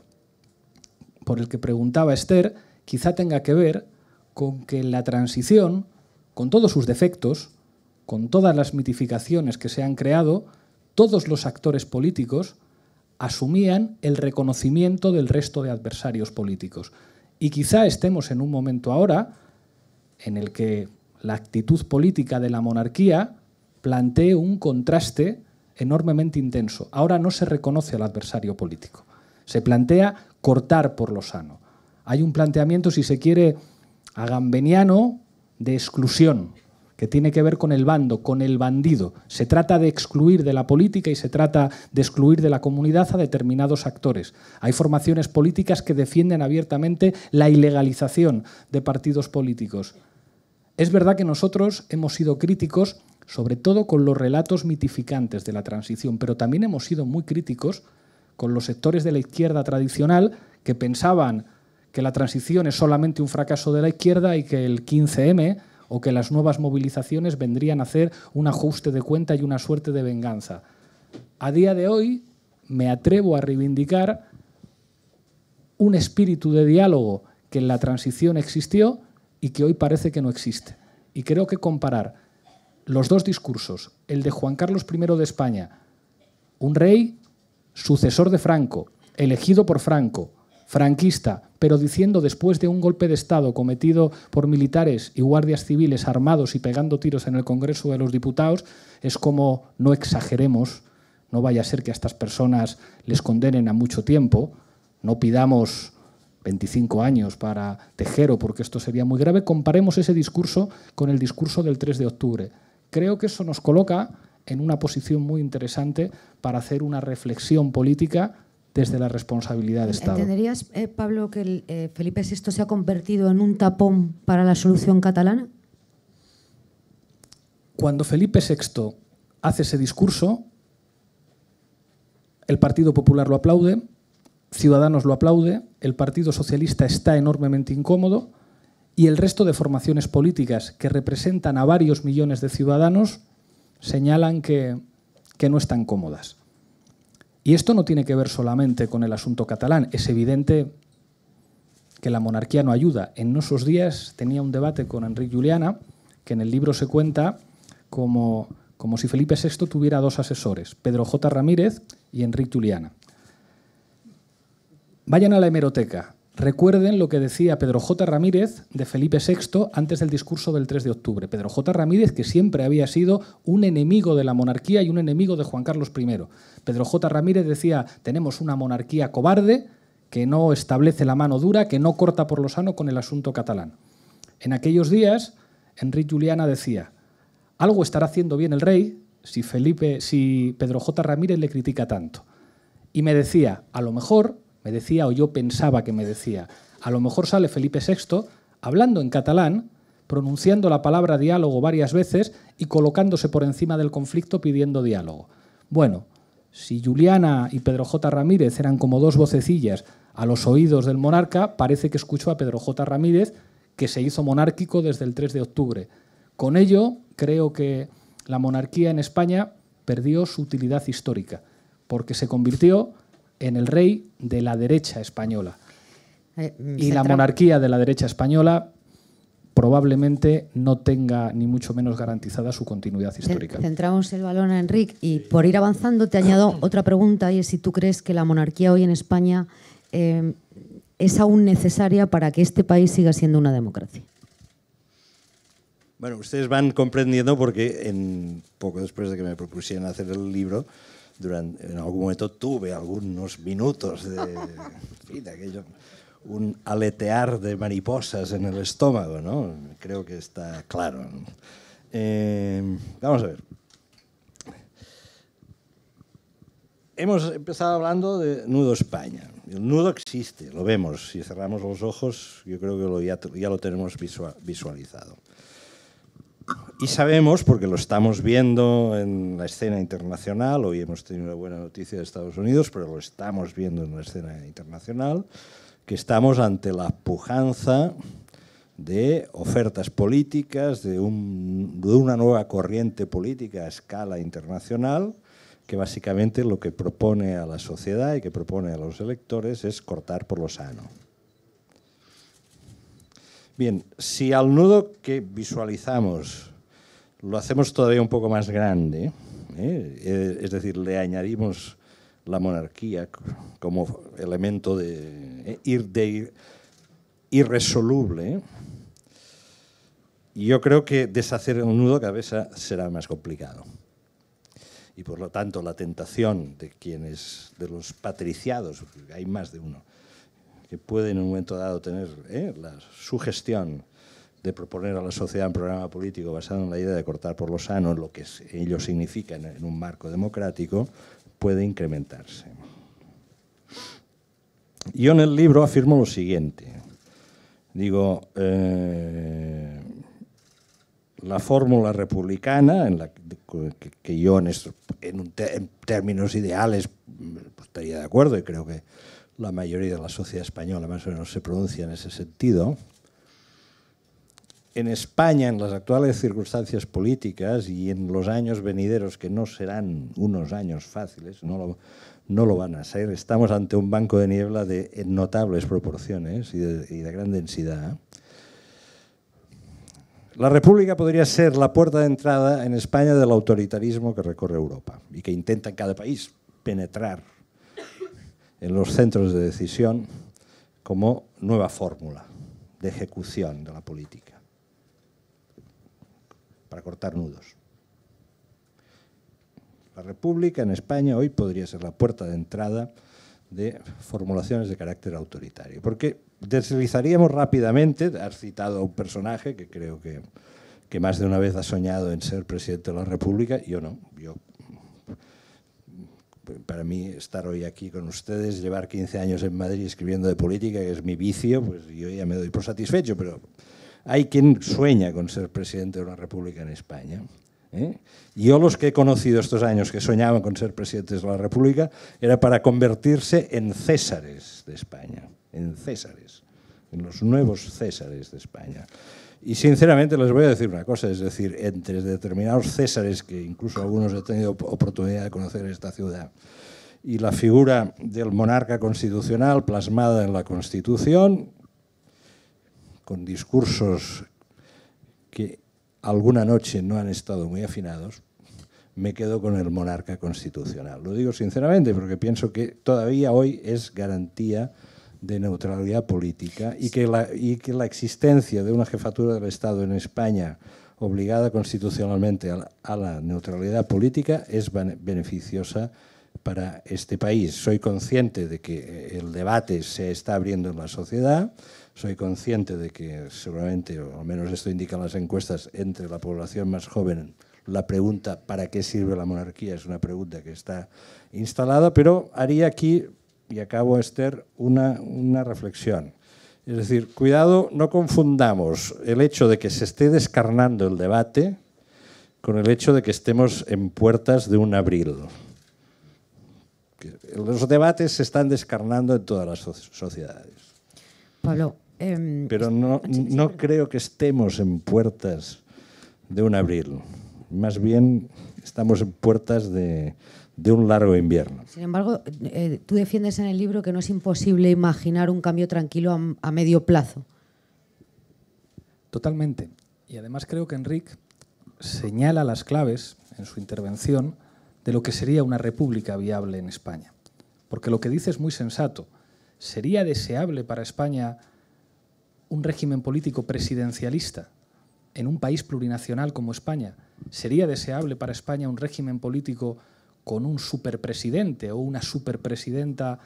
por el que preguntaba Esther quizá tenga que ver con que en la transición con todos sus defectos, con todas las mitificaciones que se han creado, todos los actores políticos asumían el reconocimiento del resto de adversarios políticos. Y quizá estemos en un momento ahora en el que la actitud política de la monarquía plantee un contraste enormemente intenso. Ahora no se reconoce al adversario político. Se plantea cortar por lo sano. Hay un planteamiento, si se quiere, agambeniano de exclusión, que tiene que ver con el bando, con el bandido. Se trata de excluir de la política y se trata de excluir de la comunidad a determinados actores. Hay formaciones políticas que defienden abiertamente la ilegalización de partidos políticos. Es verdad que nosotros hemos sido críticos, sobre todo con los relatos mitificantes de la transición, pero también hemos sido muy críticos con los sectores de la izquierda tradicional que pensaban que la transición es solamente un fracaso de la izquierda y que el 15M o que las nuevas movilizaciones vendrían a hacer un ajuste de cuenta y una suerte de venganza. A día de hoy me atrevo a reivindicar un espíritu de diálogo que en la transición existió y que hoy parece que no existe. Y creo que comparar los dos discursos, el de Juan Carlos I de España, un rey sucesor de Franco, elegido por Franco, franquista, pero diciendo después de un golpe de Estado cometido por militares y guardias civiles armados y pegando tiros en el Congreso de los Diputados, es como no exageremos, no vaya a ser que a estas personas les condenen a mucho tiempo, no pidamos 25 años para Tejero, porque esto sería muy grave, comparemos ese discurso con el discurso del 3 de octubre. Creo que eso nos coloca en una posición muy interesante para hacer una reflexión política desde la responsabilidad de Estado. ¿Entenderías, eh, Pablo, que eh, Felipe VI se ha convertido en un tapón para la solución catalana? Cuando Felipe VI hace ese discurso, el Partido Popular lo aplaude, Ciudadanos lo aplaude, el Partido Socialista está enormemente incómodo y el resto de formaciones políticas que representan a varios millones de ciudadanos señalan que no están cómodas. Y esto no tiene que ver solamente con el asunto catalán. Es evidente que la monarquía no ayuda. En esos días tenía un debate con Enrique Juliana, que en el libro se cuenta como, como si Felipe VI tuviera dos asesores, Pedro J. Ramírez y Enrique Juliana. Vayan a la hemeroteca Recuerden lo que decía Pedro J. Ramírez de Felipe VI antes del discurso del 3 de octubre. Pedro J. Ramírez, que siempre había sido un enemigo de la monarquía y un enemigo de Juan Carlos I. Pedro J. Ramírez decía, tenemos una monarquía cobarde que no establece la mano dura, que no corta por lo sano con el asunto catalán. En aquellos días, Enrique Juliana decía, algo estará haciendo bien el rey si, Felipe, si Pedro J. Ramírez le critica tanto. Y me decía, a lo mejor me decía o yo pensaba que me decía. A lo mejor sale Felipe VI hablando en catalán, pronunciando la palabra diálogo varias veces y colocándose por encima del conflicto pidiendo diálogo. Bueno, si Juliana y Pedro J. Ramírez eran como dos vocecillas a los oídos del monarca, parece que escuchó a Pedro J. Ramírez, que se hizo monárquico desde el 3 de octubre. Con ello, creo que la monarquía en España perdió su utilidad histórica, porque se convirtió en el rey de la derecha española. Eh, mm, y la monarquía de la derecha española probablemente no tenga ni mucho menos garantizada su continuidad histórica. Centramos el balón a Enrique y por ir avanzando te añado otra pregunta y es si tú crees que la monarquía hoy en España eh, es aún necesaria para que este país siga siendo una democracia. Bueno, ustedes van comprendiendo porque poco después de que me propusieran hacer el libro, durante, en algún momento tuve algunos minutos de, un aletear de mariposas en el estómago, ¿no? Creo que está claro. Eh, vamos a ver. Hemos empezado hablando de Nudo España. El nudo existe, lo vemos. Si cerramos los ojos, yo creo que ya lo tenemos visualizado. Y sabemos, porque lo estamos viendo en la escena internacional, hoy hemos tenido una buena noticia de Estados Unidos, pero lo estamos viendo en la escena internacional, que estamos ante la pujanza de ofertas políticas, de, de una nueva corriente política a escala internacional, que básicamente lo que propone a la sociedad y que propone a los electores es cortar por lo sano. Bien, si al nudo que visualizamos lo hacemos todavía un poco más grande, ¿eh? Eh, es decir, le añadimos la monarquía como elemento de, ¿eh? irresoluble, yo creo que deshacer el nudo cabeza será más complicado. Y por lo tanto, la tentación de quienes, de los patriciados, hay más de uno, que puede en un momento dado tener ¿eh? la sugestión de proponer a la sociedad un programa político basado en la idea de cortar por los sanos, lo que ello significa en un marco democrático, puede incrementarse. Yo en el libro afirmo lo siguiente. Digo, eh, la fórmula republicana, que, yo en, términos ideales mm, pues, estaría de acuerdo y creo que la mayoría de la sociedad española más o menos se pronuncia en ese sentido. En España, en las actuales circunstancias políticas y en los años venideros, que no serán unos años fáciles, no lo, van a ser, estamos ante un banco de niebla de notables proporciones y de gran densidad. La República podría ser la puerta de entrada en España del autoritarismo que recorre Europa y que intenta en cada país penetrar en los centros de decisión como nueva fórmula de ejecución de la política, para cortar nudos. La República en España hoy podría ser la puerta de entrada de formulaciones de carácter autoritario, porque deslizaríamos rápidamente, has citado a un personaje que creo que, que más de una vez ha soñado en ser presidente de la República, yo no, yo para mí estar hoy aquí con ustedes, llevar 15 años en Madrid escribiendo de política, que es mi vicio, pues yo ya me doy por satisfecho, pero hay quien sueña con ser presidente de una república en España. ¿Eh? Yo los que he conocido estos años que soñaban con ser presidentes de la República era para convertirse en césares de España, en césares, en los nuevos césares de España. Y sinceramente les voy a decir una cosa, es decir, entre determinados césares, que incluso algunos he tenido oportunidad de conocer en esta ciudad, y la figura del monarca constitucional plasmada en la Constitución, con discursos que alguna noche no han estado muy afinados, me quedo con el monarca constitucional. Lo digo sinceramente porque pienso que todavía hoy es garantía de neutralidad política y que la, existencia de una jefatura del Estado en España obligada constitucionalmente a la, neutralidad política es beneficiosa para este país. Soy consciente de que eh, el debate se está abriendo en la sociedad, soy consciente de que seguramente, o al menos esto indican las encuestas, entre la población más joven la pregunta ¿para qué sirve la monarquía? es una pregunta que está instalada, pero haría aquí y acabo, Esther, una, una reflexión. Es decir, cuidado, no confundamos el hecho de que se esté descarnando el debate con el hecho de que estemos en puertas de un abril. Los debates se están descarnando en todas las sociedades. Pablo. Em, Pero no creo que estemos en puertas de un abril. Más bien estamos en puertas de, de un largo invierno. Sin embargo, eh, tú defiendes en el libro que no es imposible imaginar un cambio tranquilo a, medio plazo. Totalmente. Y además creo que Enrique señala las claves en su intervención de lo que sería una república viable en España. Porque lo que dice es muy sensato. ¿Sería deseable para España un régimen político presidencialista en un país plurinacional como España? ¿Sería deseable para España un régimen político con un superpresidente o una superpresidenta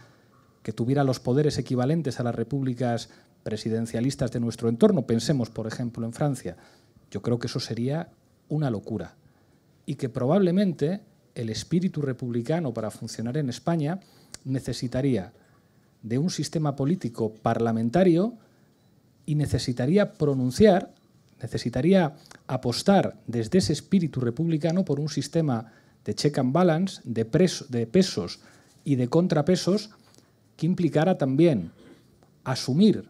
que tuviera los poderes equivalentes a las repúblicas presidencialistas de nuestro entorno, pensemos por ejemplo en Francia, yo creo que eso sería una locura. Y que probablemente el espíritu republicano para funcionar en España necesitaría de un sistema político parlamentario y necesitaría pronunciar, necesitaría apostar desde ese espíritu republicano por un sistema de check and balance, de, de pesos y de contrapesos, que implicara también asumir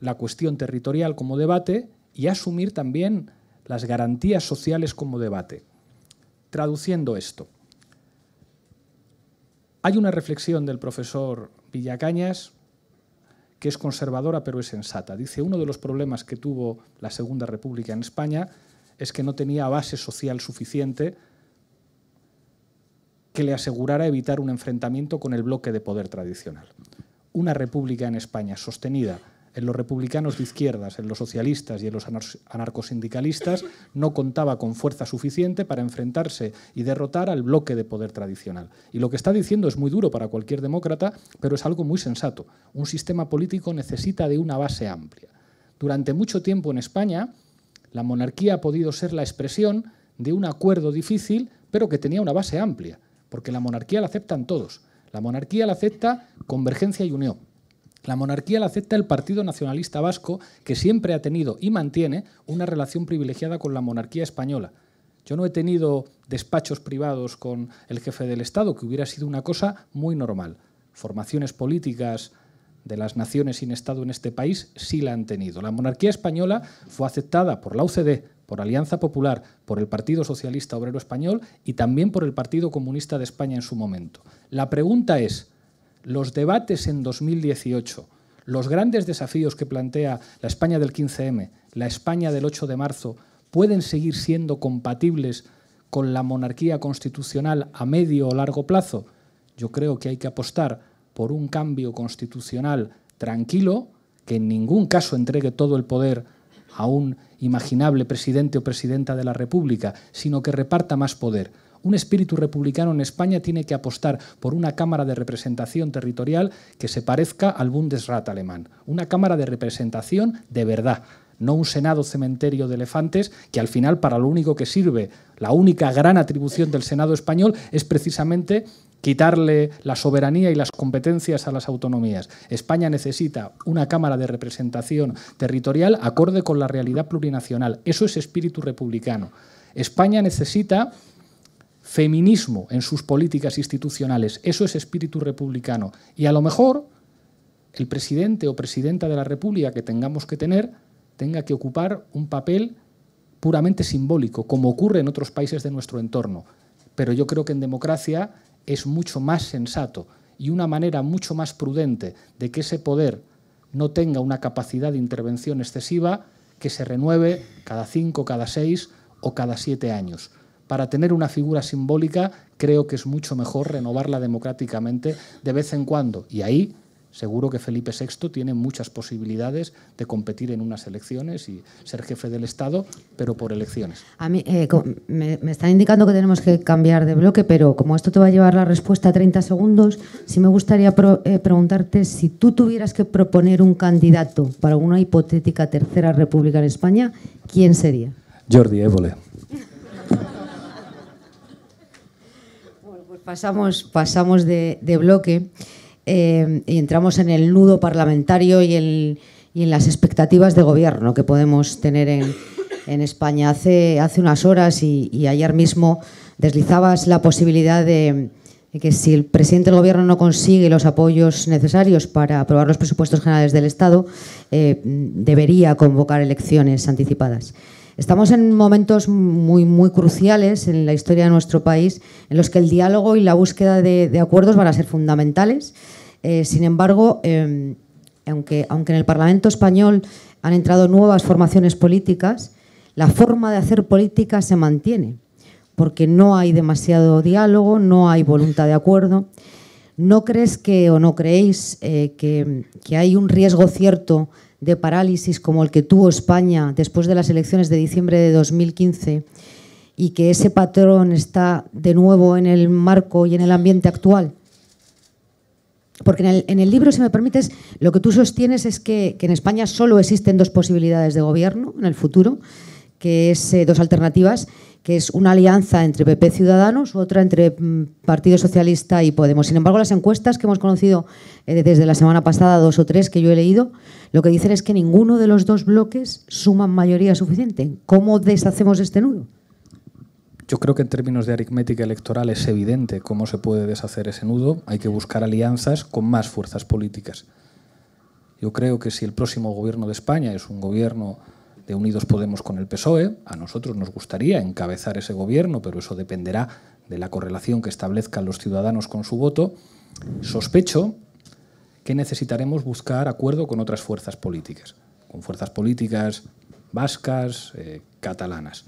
la cuestión territorial como debate y asumir también las garantías sociales como debate. Traduciendo esto, hay una reflexión del profesor Villacañas que es conservadora pero es sensata. Dice, uno de los problemas que tuvo la Segunda República en España es que no tenía base social suficiente que le asegurara evitar un enfrentamiento con el bloque de poder tradicional. Una república en España sostenida en los republicanos de izquierdas, en los socialistas y en los anarcosindicalistas, no contaba con fuerza suficiente para enfrentarse y derrotar al bloque de poder tradicional. Y lo que está diciendo es muy duro para cualquier demócrata, pero es algo muy sensato. Un sistema político necesita de una base amplia. Durante mucho tiempo en España, la monarquía ha podido ser la expresión de un acuerdo difícil, pero que tenía una base amplia porque la monarquía la aceptan todos. La monarquía la acepta Convergencia y Unión. La monarquía la acepta el Partido Nacionalista Vasco, que siempre ha tenido y mantiene una relación privilegiada con la monarquía española. Yo no he tenido despachos privados con el jefe del Estado, que hubiera sido una cosa muy normal. Formaciones políticas de las naciones sin Estado en este país sí la han tenido. La monarquía española fue aceptada por la OCDE, por Alianza Popular, por el Partido Socialista Obrero Español y también por el Partido Comunista de España en su momento. La pregunta es, los debates en 2018, los grandes desafíos que plantea la España del 15M, la España del 8 de marzo, pueden seguir siendo compatibles con la monarquía constitucional a medio o largo plazo? Yo creo que hay que apostar por un cambio constitucional tranquilo, que en ningún caso entregue todo el poder a un imaginable presidente o presidenta de la República, sino que reparta más poder. Un espíritu republicano en España tiene que apostar por una Cámara de Representación Territorial que se parezca al Bundesrat alemán, una Cámara de Representación de verdad, no un Senado cementerio de elefantes, que al final para lo único que sirve, la única gran atribución del Senado español es precisamente quitarle la soberanía y las competencias a las autonomías. España necesita una Cámara de Representación Territorial acorde con la realidad plurinacional. Eso es espíritu republicano. España necesita feminismo en sus políticas institucionales. Eso es espíritu republicano. Y a lo mejor el presidente o presidenta de la República que tengamos que tener tenga que ocupar un papel puramente simbólico, como ocurre en otros países de nuestro entorno. Pero yo creo que en democracia es mucho más sensato y una manera mucho más prudente de que ese poder no tenga una capacidad de intervención excesiva que se renueve cada cinco, cada seis o cada siete años. Para tener una figura simbólica creo que es mucho mejor renovarla democráticamente de vez en cuando y ahí Seguro que Felipe VI tiene muchas posibilidades de competir en unas elecciones y ser jefe del Estado, pero por elecciones. A mí, eh, me, están indicando que tenemos que cambiar de bloque, pero como esto te va a llevar la respuesta a 30 segundos, sí me gustaría eh, preguntarte si tú tuvieras que proponer un candidato para una hipotética tercera república en España, ¿quién sería? Jordi Évole. bueno, pues pasamos, pasamos de bloque. Em, y entramos en el nudo parlamentario y, en las expectativas de gobierno que podemos tener en, España. Hace, unas horas y, ayer mismo deslizabas la posibilidad de, que si el presidente del gobierno no consigue los apoyos necesarios para aprobar los presupuestos generales del Estado, eh, debería convocar elecciones anticipadas. Estamos en momentos muy, muy cruciales en la historia de nuestro país en los que el diálogo y la búsqueda de, acuerdos van a ser fundamentales. Eh, sin embargo, em, aunque, aunque en el Parlamento español han entrado nuevas formaciones políticas, la forma de hacer política se mantiene, porque no hay demasiado diálogo, no hay voluntad de acuerdo. ¿No crees que o no creéis eh, que, que hay un riesgo cierto de parálisis como el que tuvo España después de las elecciones de diciembre de 2015 y que ese patrón está de nuevo en el marco y en el ambiente actual? Porque en el, libro, si me permites, lo que tú sostienes es que en España solo existen dos posibilidades de gobierno en el futuro que es eh, dos alternativas, que es una alianza entre PP Ciudadanos, otra entre mm, Partido Socialista y Podemos. Sin embargo, las encuestas que hemos conocido eh, desde la semana pasada, dos o tres que yo he leído, lo que dicen es que ninguno de los dos bloques suman mayoría suficiente. ¿Cómo deshacemos este nudo? Yo creo que en términos de aritmética electoral es evidente cómo se puede deshacer ese nudo. Hay que buscar alianzas con más fuerzas políticas. Yo creo que si el próximo gobierno de España es un gobierno de Unidos Podemos con el PSOE. A nosotros nos gustaría encabezar ese gobierno, pero eso dependerá de la correlación que establezcan los ciudadanos con su voto. Sospecho que necesitaremos buscar acuerdo con otras fuerzas políticas, con fuerzas políticas vascas, eh, catalanas.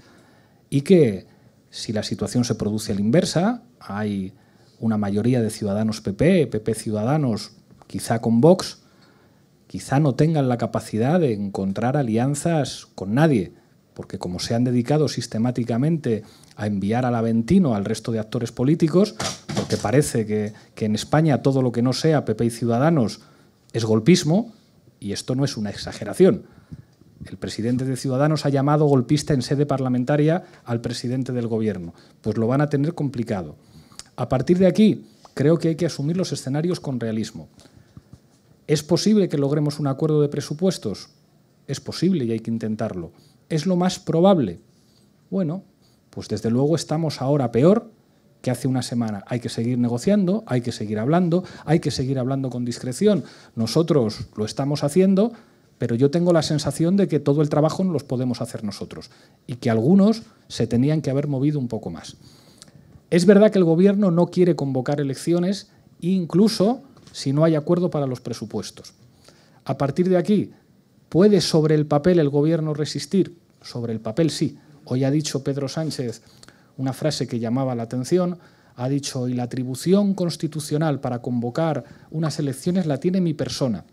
Y que si la situación se produce a la inversa, hay una mayoría de ciudadanos PP, PP Ciudadanos, quizá con Vox, quizá no tengan la capacidad de encontrar alianzas con nadie, porque como se han dedicado sistemáticamente a enviar al Aventino al resto de actores políticos, porque parece que, que en España todo lo que no sea PP y Ciudadanos es golpismo, y esto no es una exageración. El presidente de Ciudadanos ha llamado golpista en sede parlamentaria al presidente del gobierno. Pues lo van a tener complicado. A partir de aquí, creo que hay que asumir los escenarios con realismo. ¿Es posible que logremos un acuerdo de presupuestos? Es posible y hay que intentarlo. ¿Es lo más probable? Bueno, pues desde luego estamos ahora peor que hace una semana. Hay que seguir negociando, hay que seguir hablando, hay que seguir hablando con discreción. Nosotros lo estamos haciendo, pero yo tengo la sensación de que todo el trabajo no los podemos hacer nosotros y que algunos se tenían que haber movido un poco más. Es verdad que el gobierno no quiere convocar elecciones, incluso si no hay acuerdo para los presupuestos. A partir de aquí, ¿puede sobre el papel el gobierno resistir? Sobre el papel sí. Hoy ha dicho Pedro Sánchez una frase que llamaba la atención, ha dicho, y la atribución constitucional para convocar unas elecciones la tiene mi persona.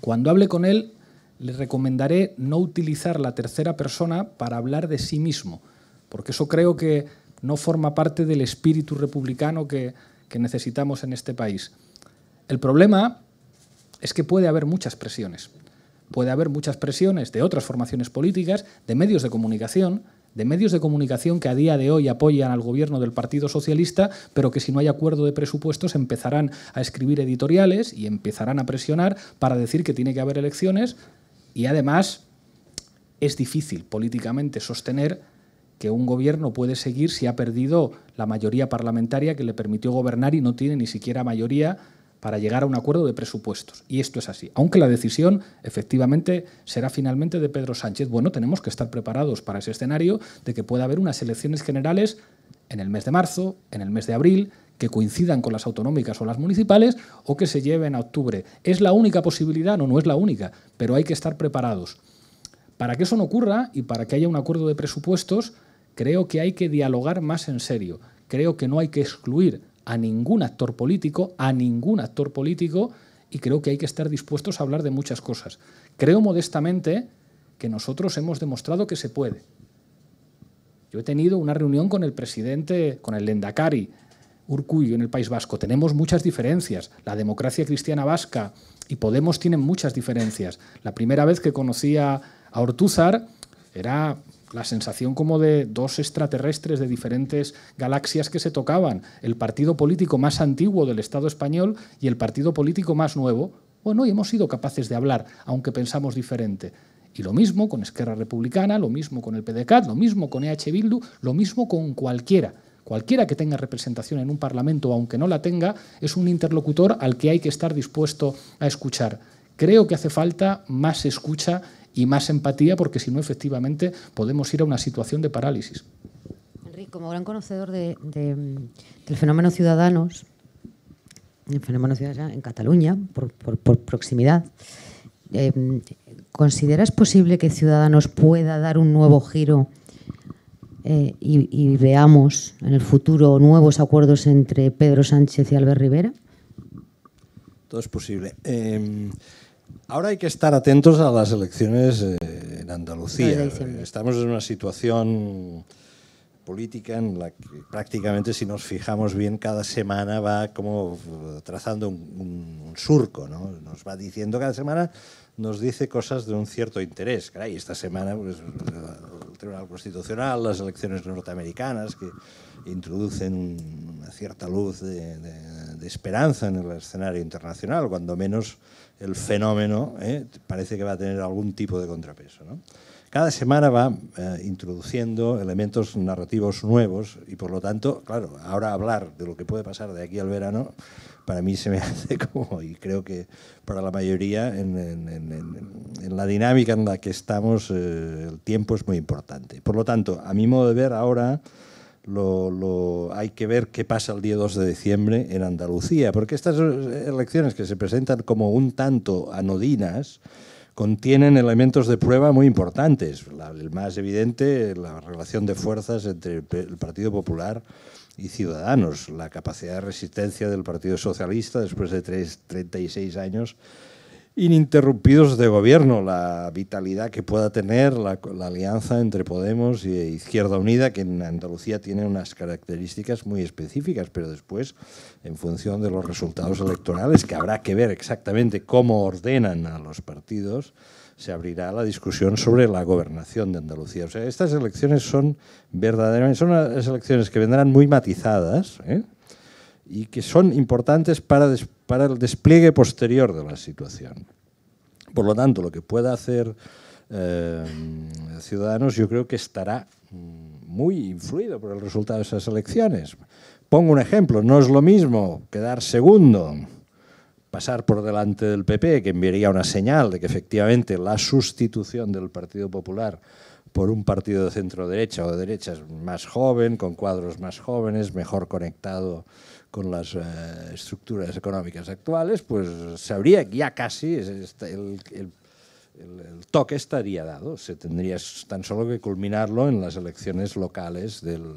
Cuando hable con él, le recomendaré no utilizar la tercera persona para hablar de sí mismo, porque eso creo que no forma parte del espíritu republicano que, que necesitamos en este país. El problema es que puede haber muchas presiones. Puede haber muchas presiones de otras formaciones políticas, de medios de comunicación, de medios de comunicación que a día de hoy apoyan al gobierno del Partido Socialista, pero que si no hay acuerdo de presupuestos empezarán a escribir editoriales y empezarán a presionar para decir que tiene que haber elecciones y además es difícil políticamente sostener que un gobierno puede seguir si ha perdido la mayoría parlamentaria que le permitió gobernar y no tiene ni siquiera mayoría para llegar a un acuerdo de presupuestos. Y esto es así. Aunque la decisión efectivamente será finalmente de Pedro Sánchez, bueno, tenemos que estar preparados para ese escenario de que pueda haber unas elecciones generales en el mes de marzo, en el mes de abril, que coincidan con las autonómicas o las municipales o que se lleven a octubre. ¿Es la única posibilidad? No, no es la única, pero hay que estar preparados. Para que eso no ocurra y para que haya un acuerdo de presupuestos, creo que hay que dialogar más en serio. Creo que no hay que excluir a ningún actor político, a ningún actor político, y creo que hay que estar dispuestos a hablar de muchas cosas. Creo modestamente que nosotros hemos demostrado que se puede. Yo he tenido una reunión con el presidente, con el Lendakari, Urcuyo, en el País Vasco. Tenemos muchas diferencias. La democracia cristiana vasca y Podemos tienen muchas diferencias. La primera vez que conocí a, Ortuzar Ortúzar era la sensación como de dos extraterrestres de diferentes galaxias que se tocaban, el partido político más antiguo del Estado español y el partido político más nuevo, bueno, y hemos sido capaces de hablar, aunque pensamos diferente. Y lo mismo con Esquerra Republicana, lo mismo con el PDCAT, lo mismo con EH Bildu, lo mismo con cualquiera. Cualquiera que tenga representación en un parlamento, aunque no la tenga, es un interlocutor al que hay que estar dispuesto a escuchar. Creo que hace falta más escucha y más empatía, porque si no, efectivamente, podemos ir a una situación de parálisis. Enrique, como gran conocedor de, del fenómeno Ciudadanos, el fenómeno Ciudadanos en Cataluña, por, proximidad, em, ¿consideras posible que Ciudadanos pueda dar un nuevo giro eh, y, veamos en el futuro nuevos acuerdos entre Pedro Sánchez y Albert Rivera? Todo es posible. Em, Ahora hay que estar atentos a las elecciones eh, en Andalucía. Estamos en una situación política en la que prácticamente, si nos fijamos bien, cada semana va como trazando un, surco, ¿no? Nos va diciendo cada semana, nos dice cosas de un cierto interés. Y esta semana pues, el Tribunal Constitucional, las elecciones norteamericanas que introducen una cierta luz de de esperanza en el escenario internacional, cuando menos el fenómeno eh, parece que va a tener algún tipo de contrapeso. ¿no? Cada semana va eh, introduciendo elementos narrativos nuevos y por lo tanto, claro, ahora hablar de lo que puede pasar de aquí al verano, para mí se me hace como, y creo que para la mayoría, en, la dinámica en la que estamos, eh, el tiempo es muy importante. Por lo tanto, a mi modo de ver ahora lo, hay que ver qué pasa el día 2 de diciembre en Andalucía, porque estas elecciones que se presentan como un tanto anodinas contienen elementos de prueba muy importantes. el más evidente, la relación de fuerzas entre el, Partido Popular y Ciudadanos, la capacidad de resistencia del Partido Socialista después de 36 años ininterrumpidos de gobierno, la vitalidad que pueda tener la, alianza entre Podemos y Izquierda Unida, que en Andalucía tiene unas características muy específicas, pero después, en función de los resultados electorales, que habrá que ver exactamente cómo ordenan a los partidos, se abrirá la discusión sobre la gobernación de Andalucía. O sea, estas elecciones son verdaderamente, son unas elecciones que vendrán muy matizadas, ¿eh? y que son importantes para, el despliegue posterior de la situación. Por lo tanto, lo que pueda hacer eh, Ciudadanos yo creo que estará mm, muy influido por el resultado de esas elecciones. Pongo un ejemplo, no es lo mismo quedar segundo, pasar por delante del PP, que enviaría una señal de que efectivamente la sustitución del Partido Popular por un partido de centro derecha o de derecha más joven, con cuadros más jóvenes, mejor conectado con las eh, estructuras económicas actuales, pues sabría que ya casi el, el, toque estaría dado. Se tendría tan solo que culminarlo en las elecciones locales del,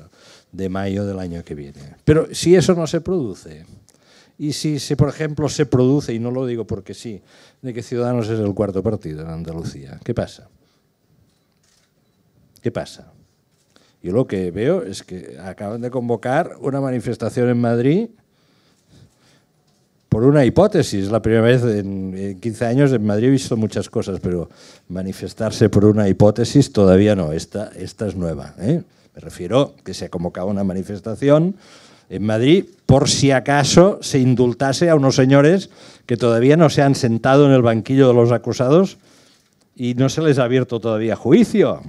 de mayo del año que viene. Pero si eso no se produce, y si, si, por ejemplo, se produce, y no lo digo porque sí, de que Ciudadanos es el cuarto partido en Andalucía, ¿qué pasa? ¿Qué pasa? Yo lo que veo es que acaban de convocar una manifestación en Madrid por una hipótesis. La primera vez en, 15 años en Madrid he visto muchas cosas, pero manifestarse por una hipótesis todavía no. Esta, esta es nueva. ¿eh? Me refiero que se ha convocado una manifestación en Madrid por si acaso se indultase a unos señores que todavía no se han sentado en el banquillo de los acusados y no se les ha abierto todavía juicio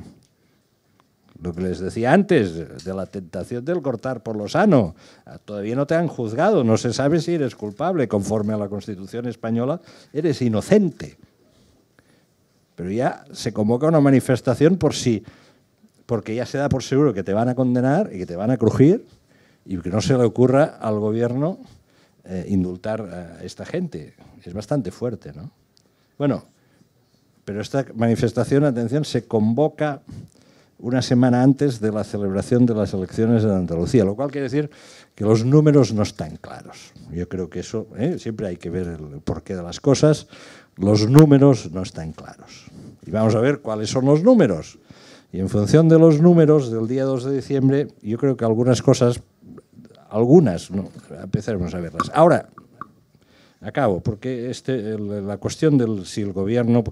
lo que les decía antes, de la tentación del cortar por lo sano. Ah, todavía no te han juzgado, no se sabe si eres culpable. Conforme a la Constitución española, eres inocente. Pero ya se convoca una manifestación por sí, porque ya se da por seguro que te van a condenar y que te van a crujir y que no se le ocurra al gobierno eh, indultar a esta gente. Es bastante fuerte, ¿no? Bueno, pero esta manifestación, atención, se convoca una semana antes de la celebración de las elecciones en Andalucía, lo cual quiere decir que los números no están claros. Yo creo que eso, ¿eh? siempre hay que ver el porqué de las cosas, los números no están claros. Y vamos a ver cuáles son los números. Y en función de los números del día 2 de diciembre, yo creo que algunas cosas, algunas, no, empezaremos a verlas. Ahora, acabo, porque este, la cuestión del si el gobierno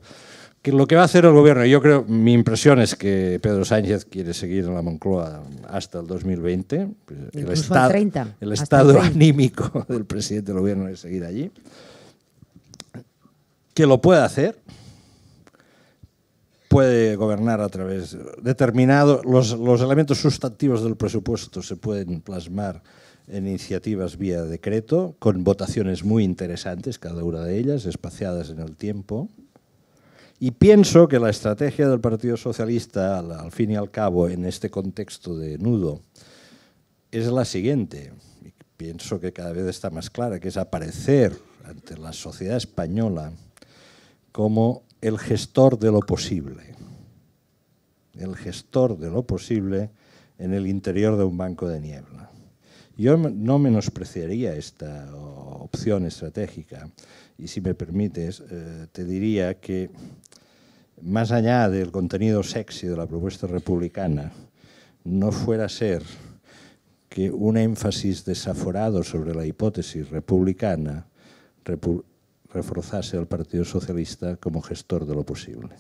lo que va a hacer el gobierno, yo creo, mi impresión es que Pedro Sánchez quiere seguir en la Moncloa hasta el 2020. Pues, el, estado, el estado anímico del presidente del gobierno es seguir allí. Que lo pueda hacer, puede gobernar a través determinado los, los elementos sustantivos del presupuesto se pueden plasmar en iniciativas vía decreto con votaciones muy interesantes cada una de ellas espaciadas en el tiempo y pienso que la estrategia del Partido Socialista, al, fin y al cabo, en este contexto de nudo, es la siguiente. pienso que cada vez está más clara, que es aparecer ante la sociedad española como el gestor de lo posible. El gestor de lo posible en el interior de un banco de niebla. Yo no menospreciaría esta opción estratégica y si me permites, eh, te diría que más allá del contenido sexy de la propuesta republicana, no fuera a ser que un énfasis desaforado sobre la hipótesis republicana reforzase al Partido Socialista como gestor de lo posible.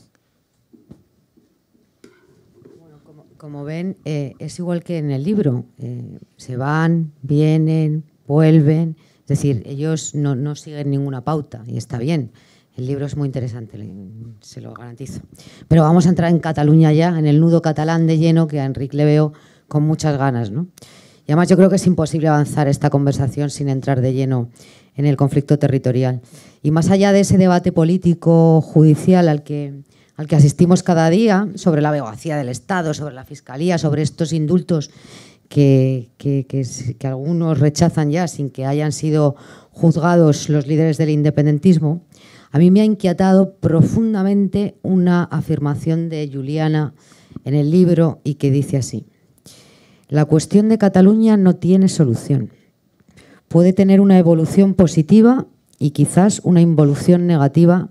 como, ven, eh, es igual que en el libro. Eh, se van, vienen, vuelven. Es decir, ellos no, siguen ninguna pauta y está bien. El libro es muy interesante, se lo garantizo. Pero vamos a entrar en Cataluña ya, en el nudo catalán de lleno que a Enrique le veo con muchas ganas. ¿no? Y además yo creo que es imposible avanzar esta conversación sin entrar de lleno en el conflicto territorial. Y más allá de ese debate político, judicial al que, al que asistimos cada día, sobre la abogacía del Estado, sobre la Fiscalía, sobre estos indultos que, algunos rechazan ya sin que hayan sido juzgados los líderes del independentismo, a mí me ha inquietado profundamente una afirmación de Juliana en el libro y que dice así, la cuestión de Cataluña no tiene solución. Puede tener una evolución positiva y quizás una involución negativa,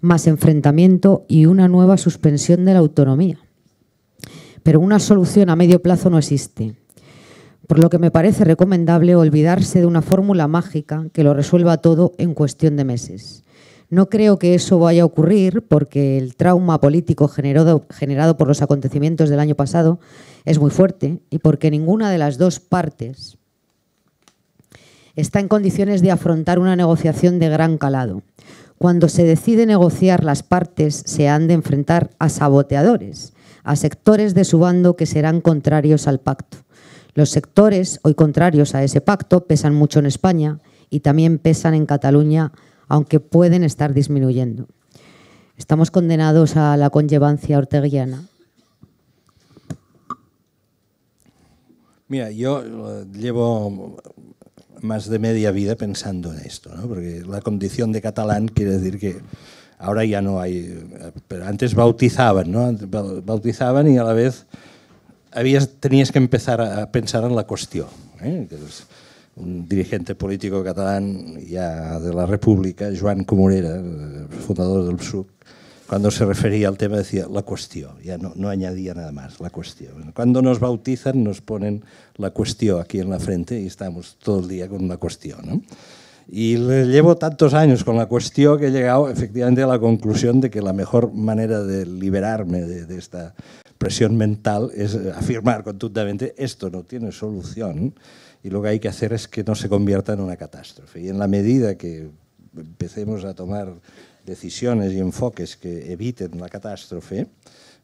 más enfrentamiento y una nueva suspensión de la autonomía. Pero una solución a medio plazo no existe por lo que me parece recomendable olvidarse de una fórmula mágica que lo resuelva todo en cuestión de meses. No creo que eso vaya a ocurrir porque el trauma político generado, por los acontecimientos del año pasado es muy fuerte y porque ninguna de las dos partes está en condiciones de afrontar una negociación de gran calado. Cuando se decide negociar, las partes se han de enfrentar a saboteadores, a sectores de su bando que serán contrarios al pacto. Los sectores hoy contrarios a ese pacto pesan mucho en España y también pesan en Cataluña, aunque pueden estar disminuyendo. Estamos condenados a la conllevancia orteguiana. Mira, yo eh, llevo más de media vida pensando en esto, porque la condición de catalán quiere decir que ahora ya no hay, eh, pero antes bautizaban, ¿no? Bautizaban y a la vez havies, tenies que empezar a pensar en la qüestió. ¿eh? Que un dirigente político català ja de la República, Joan Comorera, fundador del PSUC, quan se referia al tema decía la qüestió, ja no, no añadia nada más, la qüestió. Quan nos bautizan nos ponen la qüestió aquí en la frente i estamos todo el dia con la qüestió. ¿no? Y le llevo tantos años con la cuestión que he llegado efectivamente a la conclusión de que la mejor manera de liberarme de, de esta presión mental es eh, afirmar contundentemente esto no tiene solución y lo que hay que hacer es que no se convierta en una catástrofe. Y en la medida que empecemos a tomar decisiones y enfoques que eviten la catástrofe,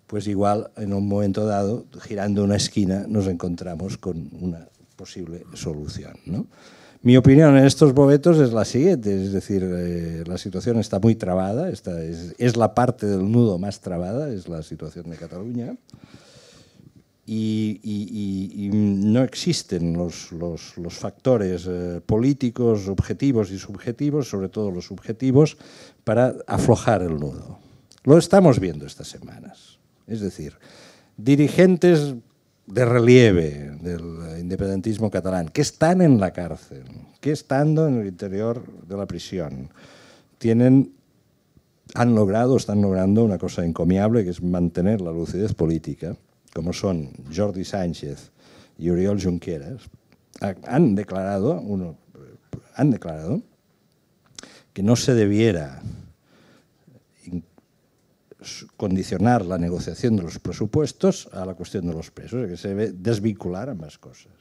pues igual en un momento dado, girando una esquina, nos encontramos con una posible solución. ¿no? Mi opinión en estos momentos es la siguiente, es decir, eh, la situación está muy trabada, es, la parte del nudo más trabada, es la situación de Cataluña, y, no existen los, factores eh, políticos, objetivos y subjetivos, sobre todo los subjetivos, para aflojar el nudo. Lo estamos viendo estas semanas. Es decir, dirigentes de relieve del independentismo catalán, que están en la cárcel, que estando en el interior de la prisión, tienen, han logrado, están logrando una cosa encomiable, que es mantener la lucidez política, como son Jordi Sánchez y Oriol Junqueras, han declarado, uno, han declarado que no se debiera condicionar la negociación de los presupuestos a la cuestión de los presos, que se debe desvincular ambas cosas.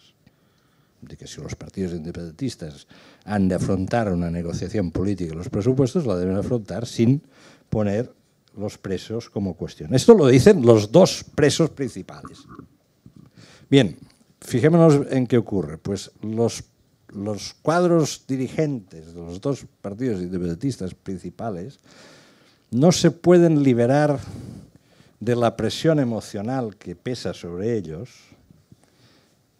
De que si los partidos independentistas han de afrontar una negociación política de los presupuestos, la deben afrontar sin poner los presos como cuestión. Esto lo dicen los dos presos principales. Bien, fijémonos en qué ocurre. Pues los, los cuadros dirigentes de los dos partidos independentistas principales no se pueden liberar de la presión emocional que pesa sobre ellos,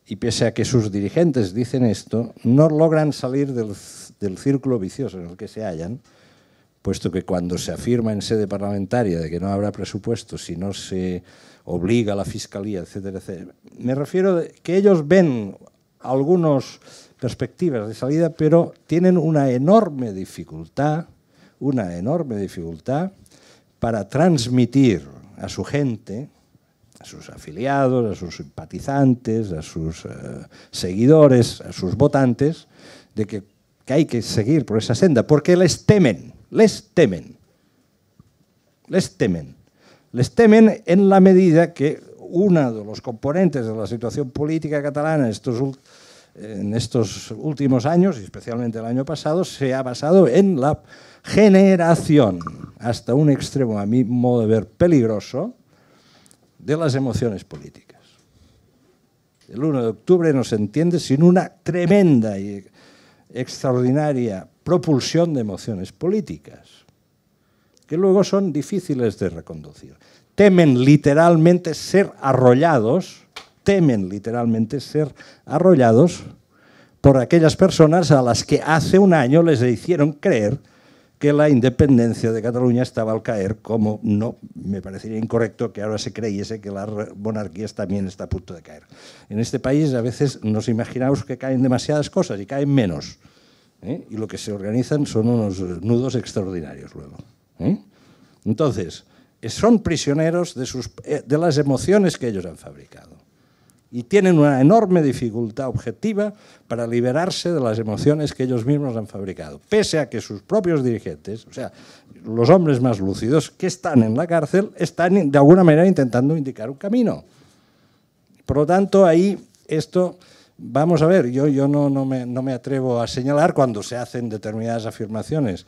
y pese a que sus dirigentes dicen esto, no logran salir del, del, círculo vicioso en el que se hallan, puesto que cuando se afirma en sede parlamentaria de que no habrá presupuesto si no se obliga a la fiscalía, etcétera, etcétera, me refiero a que ellos ven algunas perspectivas de salida, pero tienen una enorme dificultad una enorme dificultad para transmitir a su gente, a sus afiliados, a sus simpatizantes, a sus eh, seguidores, a sus votantes, de que, hay que seguir por esa senda, porque les temen, les temen, les temen. Les temen en la medida que uno de los componentes de la situación política catalana estos últimos en estos últimos años, y especialmente el año pasado, se ha basado en la generación, hasta un extremo, a mi modo de ver, peligroso, de las emociones políticas. El 1 de octubre no se entiende sin una tremenda y extraordinaria propulsión de emociones políticas, que luego son difíciles de reconducir. Temen literalmente ser arrollados temen literalmente ser arrollados por aquellas personas a las que hace un año les hicieron creer que la independencia de Cataluña estaba al caer, como no me parecería incorrecto que ahora se creyese que la monarquía también está a punto de caer. En este país a veces nos imaginamos que caen demasiadas cosas y caen menos. ¿eh? Y lo que se organizan son unos nudos extraordinarios luego. ¿eh? Entonces, son prisioneros eh, de las emociones que ellos han fabricado y tienen una enorme dificultad objetiva para liberarse de las emociones que ellos mismos han fabricado, pese a que sus propios dirigentes, o sea, los hombres más lúcidos que están en la cárcel, están de alguna manera intentando indicar un camino. Por lo tanto, ahí esto, vamos a ver, yo, yo no, me, no me atrevo a señalar cuando se hacen determinadas afirmaciones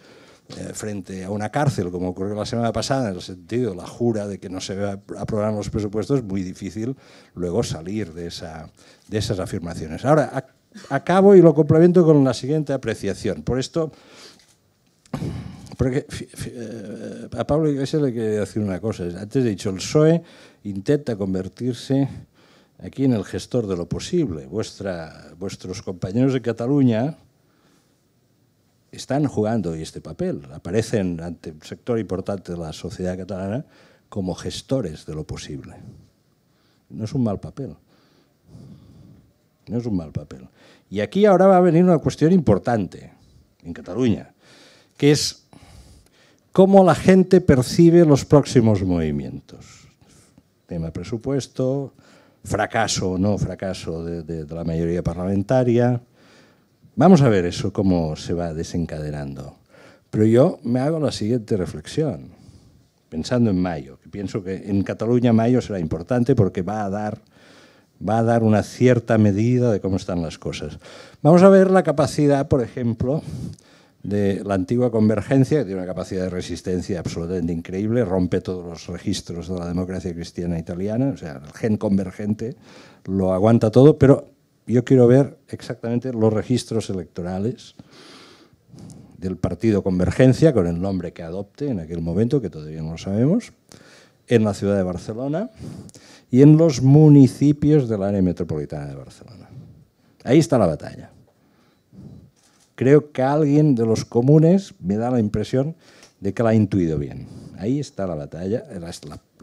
eh, frente a una cárcel, como ocurrió la semana pasada, en el sentido, la jura de que no se aprobaron los presupuestos, es muy difícil luego salir de, de esas afirmaciones. Ahora, acabo y lo complemento con la siguiente apreciación. Por esto, eh, a Pablo Iglesias le quería decir una cosa. Antes he dicho, el PSOE intenta convertirse aquí en el gestor de lo posible. Vuestra, vuestros compañeros de Cataluña, están jugando este papel. Aparecen ante un sector importante de la sociedad catalana como gestores de lo posible. No es un mal papel. No es un mal papel. Y aquí ahora va a venir una cuestión importante en Cataluña, que es cómo la gente percibe los próximos movimientos. Tema presupuesto, fracaso o no fracaso de, de la mayoría parlamentaria, Vamos a ver eso cómo se va desencadenando. Pero yo me hago la siguiente reflexión, pensando en mayo, que pienso que en Cataluña mayo será importante porque va a dar va a dar una cierta medida de cómo están las cosas. Vamos a ver la capacidad, por ejemplo, de la antigua convergencia, que tiene una capacidad de resistencia absolutamente increíble, rompe todos los registros de la democracia cristiana italiana, o sea, el gen convergente lo aguanta todo, pero yo quiero ver exactamente los registros electorales del partido Convergencia, con el nombre que adopte en aquel momento, que todavía no lo sabemos, en la ciudad de Barcelona y en los municipios del área metropolitana de Barcelona. Ahí está la batalla. Creo que alguien de los comunes me da la impresión de que la ha intuido bien. Ahí está la batalla, la,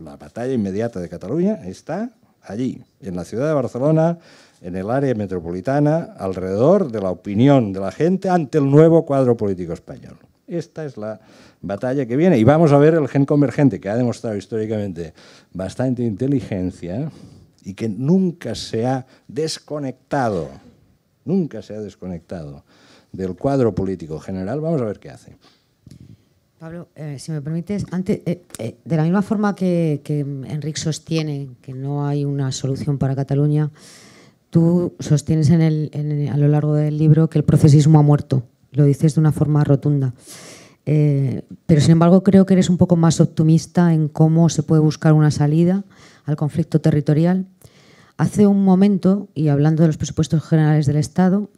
la batalla inmediata de Cataluña está allí, en la ciudad de Barcelona, en el área metropolitana alrededor de la opinión de la gente ante el nuevo cuadro político español. Esta es la batalla que viene. Y vamos a ver el gen convergente, que ha demostrado históricamente bastante inteligencia y que nunca se ha desconectado, nunca se ha desconectado del cuadro político general. Vamos a ver qué hace. Pablo, eh, si me permites, antes, eh, eh, de la misma forma que, que Enric sostiene que no hay una solución para Cataluña, Tú sostienes en a lo largo del libro que el procesismo ha muerto, lo dices de una forma rotunda. Eh, pero sin embargo creo que eres un poco más optimista en cómo se puede buscar una salida al conflicto territorial. Hace un momento, y hablando de los presupuestos generales del Estado,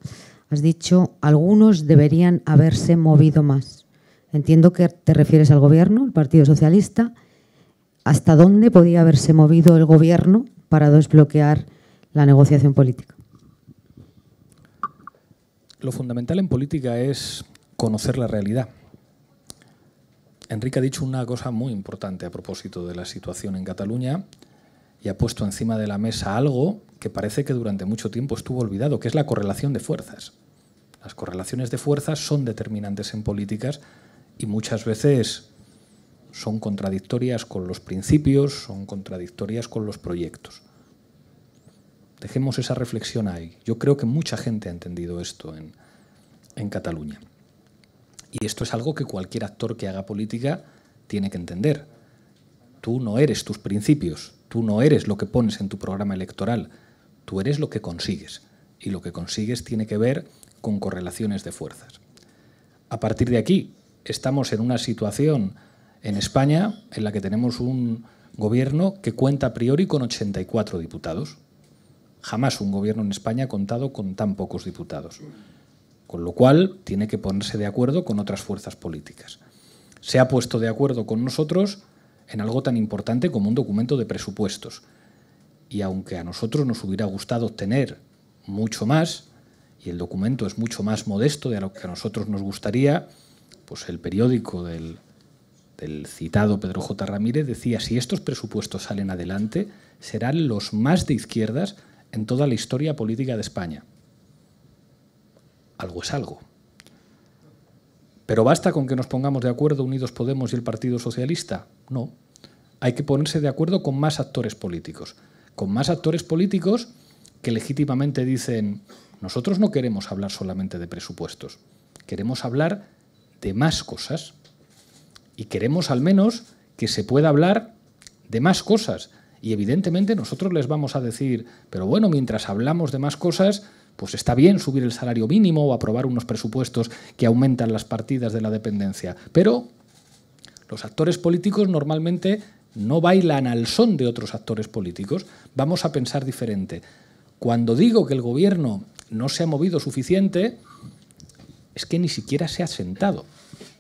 has dicho algunos deberían haberse movido más. Entiendo que te refieres al gobierno, al Partido Socialista. ¿Hasta dónde podía haberse movido el gobierno para desbloquear la negociación política? Lo fundamental en política es conocer la realidad. Enrique ha dicho una cosa muy importante a propósito de la situación en Cataluña y ha puesto encima de la mesa algo que parece que durante mucho tiempo estuvo olvidado, que es la correlación de fuerzas. Las correlaciones de fuerzas son determinantes en políticas y muchas veces son contradictorias con los principios, son contradictorias con los proyectos. Dejemos esa reflexión ahí. Yo creo que mucha gente ha entendido esto en, Cataluña. Y esto es algo que cualquier actor que haga política tiene que entender. Tú no eres tus principios, tú no eres lo que pones en tu programa electoral, tú eres lo que consigues. Y lo que consigues tiene que ver con correlaciones de fuerzas. A partir de aquí, estamos en una situación en España en la que tenemos un gobierno que cuenta a priori con 84 diputados. Jamás un gobierno en España ha contado con tan pocos diputados. Con lo cual, tiene que ponerse de acuerdo con otras fuerzas políticas. Se ha puesto de acuerdo con nosotros en algo tan importante como un documento de presupuestos. Y aunque a nosotros nos hubiera gustado tener mucho más, y el documento es mucho más modesto de lo que a nosotros nos gustaría, pues el periódico del, del citado Pedro J. Ramírez decía, si estos presupuestos salen adelante, serán los más de izquierdas en toda la historia política de España. Algo es algo. Pero basta con que nos pongamos de acuerdo Unidos Podemos y el Partido Socialista. No. Hay que ponerse de acuerdo con más actores políticos. Con más actores políticos que legítimamente dicen, nosotros no queremos hablar solamente de presupuestos, queremos hablar de más cosas. Y queremos al menos que se pueda hablar de más cosas, y evidentemente nosotros les vamos a decir, pero bueno, mientras hablamos de más cosas, pues está bien subir el salario mínimo o aprobar unos presupuestos que aumentan las partidas de la dependencia. Pero los actores políticos normalmente no bailan al son de otros actores políticos. Vamos a pensar diferente. Cuando digo que el gobierno no se ha movido suficiente, es que ni siquiera se ha sentado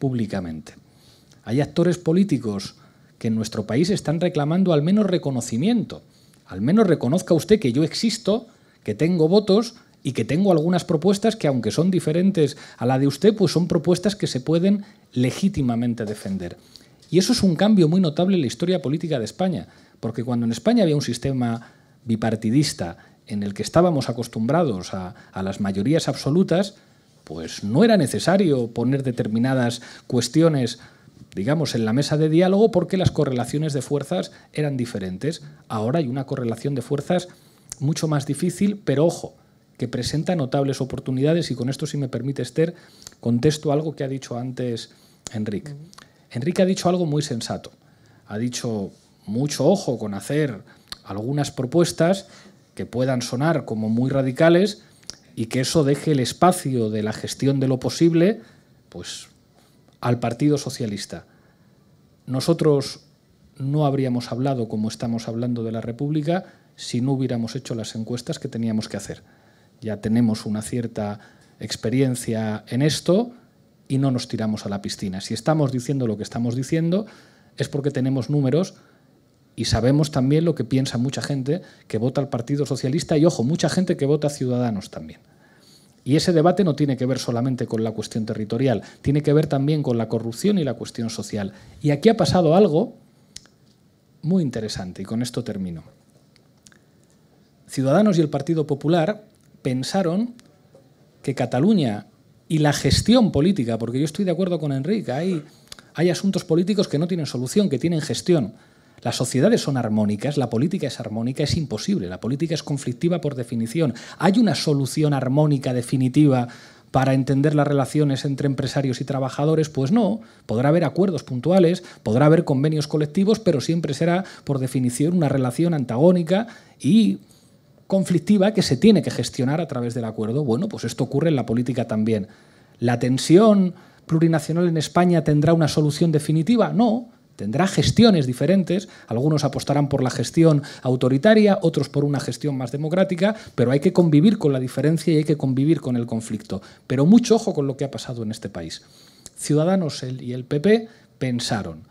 públicamente. Hay actores políticos que en nuestro país están reclamando al menos reconocimiento. Al menos reconozca usted que yo existo, que tengo votos y que tengo algunas propuestas que, aunque son diferentes a la de usted, pues son propuestas que se pueden legítimamente defender. Y eso es un cambio muy notable en la historia política de España, porque cuando en España había un sistema bipartidista en el que estábamos acostumbrados a, a las mayorías absolutas, pues no era necesario poner determinadas cuestiones digamos, en la mesa de diálogo porque las correlaciones de fuerzas eran diferentes. Ahora hay una correlación de fuerzas mucho más difícil, pero ojo, que presenta notables oportunidades y con esto, si me permite, Esther, contesto algo que ha dicho antes Enrique. Enrique ha dicho algo muy sensato. Ha dicho mucho ojo con hacer algunas propuestas que puedan sonar como muy radicales y que eso deje el espacio de la gestión de lo posible pues al Partido Socialista. Nosotros no habríamos hablado como estamos hablando de la República si no hubiéramos hecho las encuestas que teníamos que hacer. Ya tenemos una cierta experiencia en esto y no nos tiramos a la piscina. Si estamos diciendo lo que estamos diciendo es porque tenemos números y sabemos también lo que piensa mucha gente que vota al Partido Socialista y, ojo, mucha gente que vota a Ciudadanos también. Y ese debate no tiene que ver solamente con la cuestión territorial, tiene que ver también con la corrupción y la cuestión social. Y aquí ha pasado algo muy interesante, y con esto termino. Ciudadanos y el Partido Popular pensaron que Cataluña y la gestión política, porque yo estoy de acuerdo con Enrique, hay, hay asuntos políticos que no tienen solución, que tienen gestión. Las sociedades son armónicas, la política es armónica, es imposible, la política es conflictiva por definición. ¿Hay una solución armónica definitiva para entender las relaciones entre empresarios y trabajadores? Pues no, podrá haber acuerdos puntuales, podrá haber convenios colectivos, pero siempre será, por definición, una relación antagónica y conflictiva que se tiene que gestionar a través del acuerdo. Bueno, pues esto ocurre en la política también. ¿La tensión plurinacional en España tendrá una solución definitiva? No, Tendrá gestiones diferentes, algunos apostarán por la gestión autoritaria, otros por una gestión más democrática, pero hay que convivir con la diferencia y hay que convivir con el conflicto. Pero mucho ojo con lo que ha pasado en este país. Ciudadanos y el PP pensaron,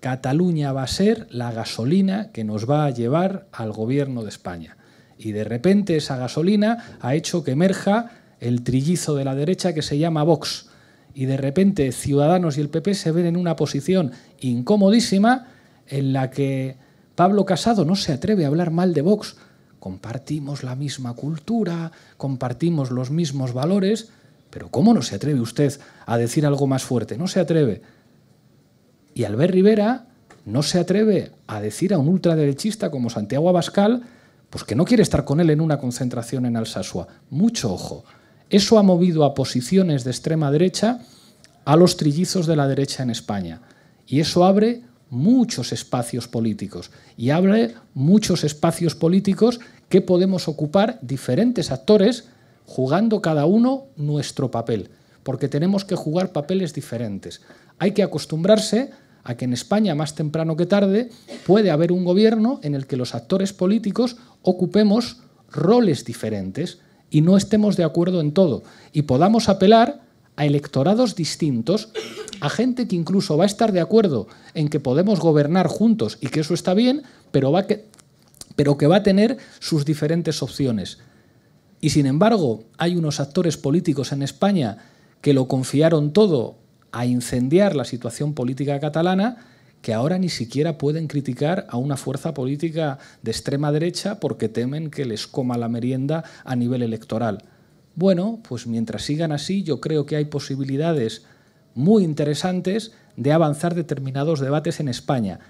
Cataluña va a ser la gasolina que nos va a llevar al gobierno de España. Y de repente esa gasolina ha hecho que emerja el trillizo de la derecha que se llama Vox y de repente Ciudadanos y el PP se ven en una posición incomodísima en la que Pablo Casado no se atreve a hablar mal de Vox. Compartimos la misma cultura, compartimos los mismos valores, pero ¿cómo no se atreve usted a decir algo más fuerte? No se atreve. Y Albert Rivera no se atreve a decir a un ultraderechista como Santiago Abascal pues que no quiere estar con él en una concentración en Alsasua. Mucho ojo. Eso ha movido a posiciones de extrema derecha a los trillizos de la derecha en España. Y eso abre muchos espacios políticos y abre muchos espacios políticos que podemos ocupar diferentes actores jugando cada uno nuestro papel, porque tenemos que jugar papeles diferentes. Hay que acostumbrarse a que en España, más temprano que tarde, puede haber un gobierno en el que los actores políticos ocupemos roles diferentes y no estemos de acuerdo en todo y podamos apelar a electorados distintos, a gente que incluso va a estar de acuerdo en que podemos gobernar juntos y que eso está bien, pero, va que, pero que va a tener sus diferentes opciones. Y sin embargo, hay unos actores políticos en España que lo confiaron todo a incendiar la situación política catalana que ahora ni siquiera pueden criticar a una fuerza política de extrema derecha porque temen que les coma la merienda a nivel electoral. Bueno, pues mientras sigan así, yo creo que hay posibilidades muy interesantes de avanzar determinados debates en España.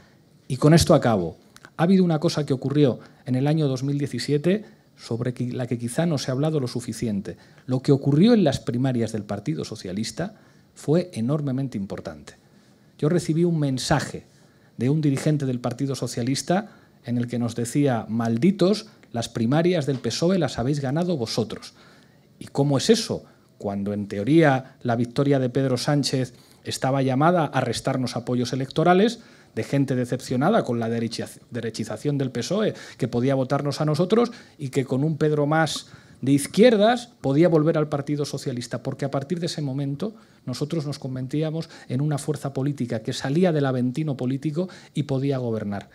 Y con esto acabo. Ha habido una cosa que ocurrió en el año 2017 sobre la que quizá no se ha hablado lo suficiente. Lo que ocurrió en las primarias del Partido Socialista fue enormemente importante. Yo recibí un mensaje de un dirigente del Partido Socialista en el que nos decía, malditos, las primarias del PSOE las habéis ganado vosotros. ¿Y cómo es eso? Cuando en teoría la victoria de Pedro Sánchez estaba llamada a restarnos apoyos electorales, de gente decepcionada con la derechización del PSOE, que podía votarnos a nosotros y que con un Pedro más de izquierdas podía volver al Partido Socialista, porque a partir de ese momento nosotros nos convertíamos en una fuerza política que salía del aventino político y podía gobernar.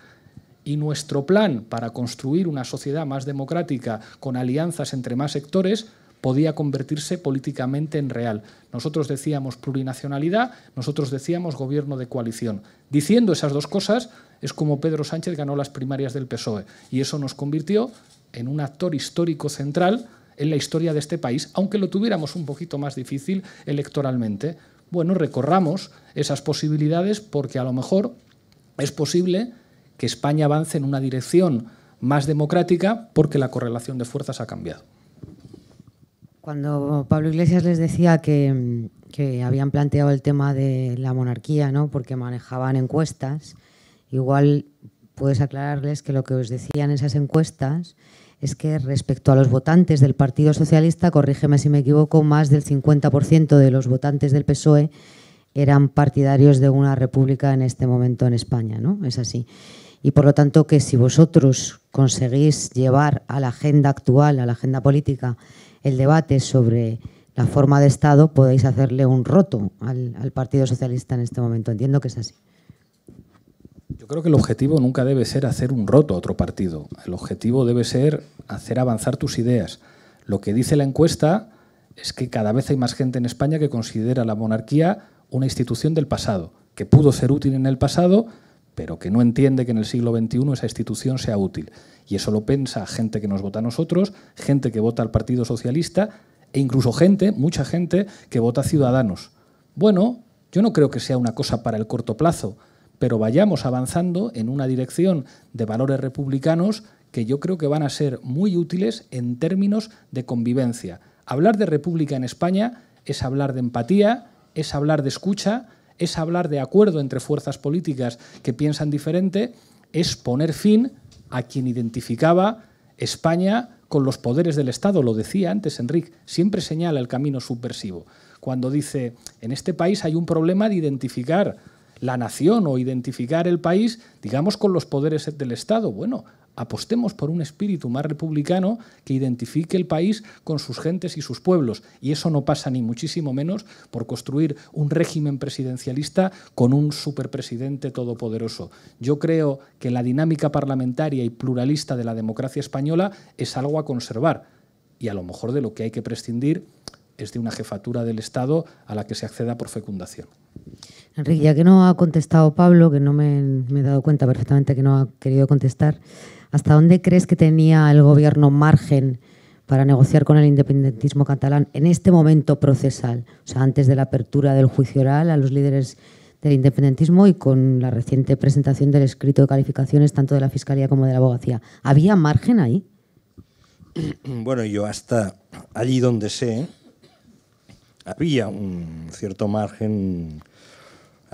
Y nuestro plan para construir una sociedad más democrática con alianzas entre más sectores podía convertirse políticamente en real. Nosotros decíamos plurinacionalidad, nosotros decíamos gobierno de coalición. Diciendo esas dos cosas es como Pedro Sánchez ganó las primarias del PSOE y eso nos convirtió en un actor histórico central en la historia de este país, aunque lo tuviéramos un poquito más difícil electoralmente. Bueno, recorramos esas posibilidades porque a lo mejor es posible que España avance en una dirección más democrática porque la correlación de fuerzas ha cambiado. Cuando Pablo Iglesias les decía que, habían planteado el tema de la monarquía, ¿no? porque manejaban encuestas, igual puedes aclararles que lo que os decían esas encuestas es que respecto a los votantes del Partido Socialista, corrígeme si me equivoco, más del 50% de los votantes del PSOE eran partidarios de una república en este momento en España, ¿no? Es así. Y por lo tanto que si vosotros conseguís llevar a la agenda actual, a la agenda política, el debate sobre la forma de Estado, podéis hacerle un roto al, al Partido Socialista en este momento. Entiendo que es así. Yo creo que el objetivo nunca debe ser hacer un roto a otro partido. El objetivo debe ser hacer avanzar tus ideas. Lo que dice la encuesta es que cada vez hay más gente en España que considera la monarquía una institución del pasado, que pudo ser útil en el pasado, pero que no entiende que en el siglo XXI esa institución sea útil. Y eso lo piensa gente que nos vota a nosotros, gente que vota al Partido Socialista e incluso gente, mucha gente, que vota a Ciudadanos. Bueno, yo no creo que sea una cosa para el corto plazo pero vayamos avanzando en una dirección de valores republicanos que yo creo que van a ser muy útiles en términos de convivencia. Hablar de república en España es hablar de empatía, es hablar de escucha, es hablar de acuerdo entre fuerzas políticas que piensan diferente, es poner fin a quien identificaba España con los poderes del Estado. Lo decía antes Enrique, siempre señala el camino subversivo. Cuando dice, en este país hay un problema de identificar la nación o identificar el país, digamos, con los poderes del Estado. Bueno, apostemos por un espíritu más republicano que identifique el país con sus gentes y sus pueblos. Y eso no pasa ni muchísimo menos por construir un régimen presidencialista con un superpresidente todopoderoso. Yo creo que la dinámica parlamentaria y pluralista de la democracia española es algo a conservar. Y a lo mejor de lo que hay que prescindir es de una jefatura del Estado a la que se acceda por fecundación. Enrique, ya que no ha contestado Pablo, que no me, he dado cuenta perfectamente que no ha querido contestar, ¿hasta dónde crees que tenía el gobierno margen para negociar con el independentismo catalán en este momento procesal? O sea, antes de la apertura del juicio oral a los líderes del independentismo y con la reciente presentación del escrito de calificaciones tanto de la Fiscalía como de la Abogacía. ¿Había margen ahí? Bueno, yo hasta allí donde sé, había un cierto margen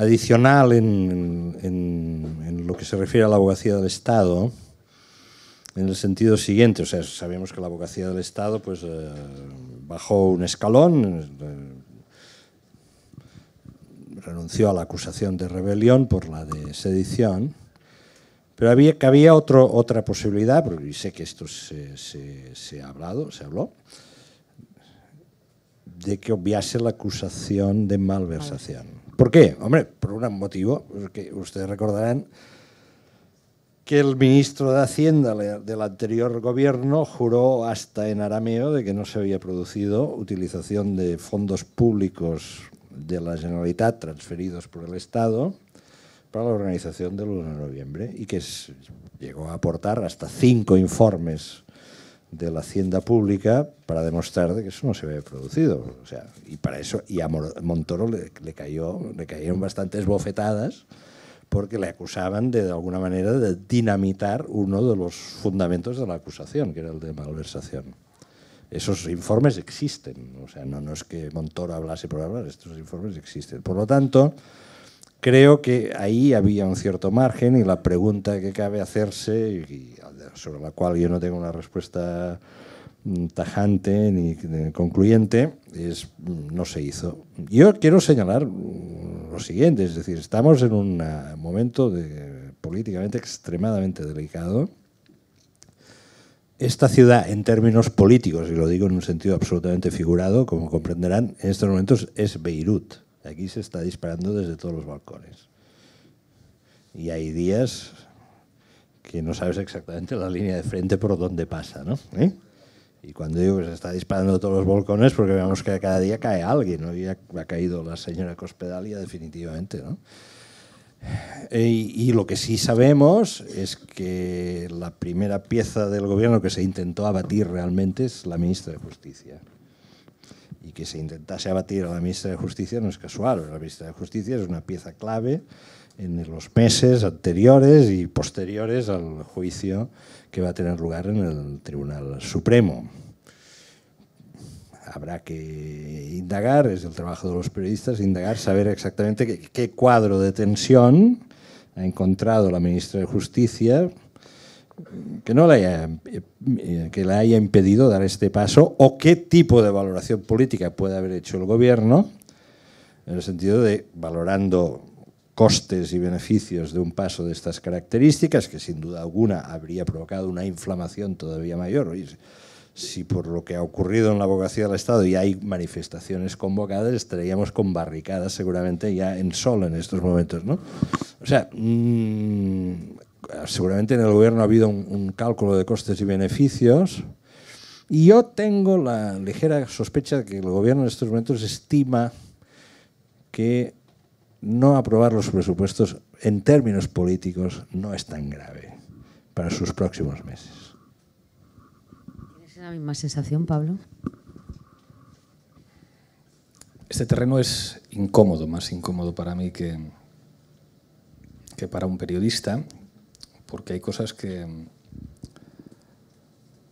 adicional en, lo que se refiere a la abogacía del Estado, en el sentido siguiente, o sea, sabemos que la abogacía del Estado pues, eh, bajó un escalón, eh, renunció a la acusación de rebelión por la de sedición, pero había, que había otro, otra posibilidad, y sé que esto se, se, se ha hablado, se habló, de que obviase la acusación de malversación. ¿Por qué? Hombre, por un motivo, porque pues, ustedes recordarán que el ministro de Hacienda del anterior gobierno juró hasta en arameo de que no se había producido utilización de fondos públicos de la Generalitat transferidos por el Estado para la organización del 1 de noviembre y que llegó a aportar hasta cinco informes de la hacienda pública para demostrar que eso no se había producido. O sea, y para eso, y a Montoro le, cayó, le cayeron bastantes bofetadas porque le acusaban de, alguna manera de dinamitar uno de los fundamentos de la acusación, que era el de malversación. Esos informes existen, o sea, no, no es que Montoro hablase por hablar, estos informes existen. Por lo tanto, creo que ahí había un cierto margen y la pregunta que cabe hacerse, y sobre la cual yo no tengo una respuesta mm, tajante ni concluyente, es, mm, no se hizo. Yo quiero señalar mm, lo siguiente, es decir, estamos en un ah, momento políticamente extremadamente delicado. Esta ciudad, en términos políticos, y lo digo en un sentido absolutamente figurado, como comprenderán, en estos momentos es Beirut. Aquí se está disparando desde todos los balcones. Y hay días que no sabes exactamente la línea de frente por dónde pasa, ¿no? ¿Eh? Y cuando digo que se está disparando todos los volcones, porque vemos que cada día cae alguien, hoy ha caído la señora Cospedalia definitivamente, ¿no? Eh, y, lo que sí sabemos es que la primera pieza del gobierno que se intentó abatir realmente es la ministra de Justicia. Y que se intentase abatir a la ministra de Justicia no es casual, la ministra de Justicia es una pieza clave en los meses anteriores y posteriores al juicio que va a tener lugar en el Tribunal Supremo. Habrá que indagar, es el trabajo de los periodistas, indagar, saber exactamente qué, cuadro de tensión ha encontrado la ministra de Justicia que no la haya, eh, que la haya impedido dar este paso o qué tipo de valoración política puede haber hecho el gobierno en el sentido de valorando costes y beneficios de un paso de estas características, que sin duda alguna habría provocado una inflamación todavía mayor. y si por lo que ha ocurrido en la abogacía del Estado y hay manifestaciones convocadas, estaríamos con barricadas seguramente ya en sol en estos momentos. ¿no? O sea, mm, seguramente en el gobierno ha habido un cálculo de costes y beneficios. Y yo tengo la ligera sospecha de que el gobierno en estos momentos estima que no aprobar los presupuestos en términos políticos no es tan grave para sus próximos meses. ¿Tienes la misma sensación, Pablo? Este terreno es incómodo, más incómodo para mí que, que para un periodista, porque hay cosas que,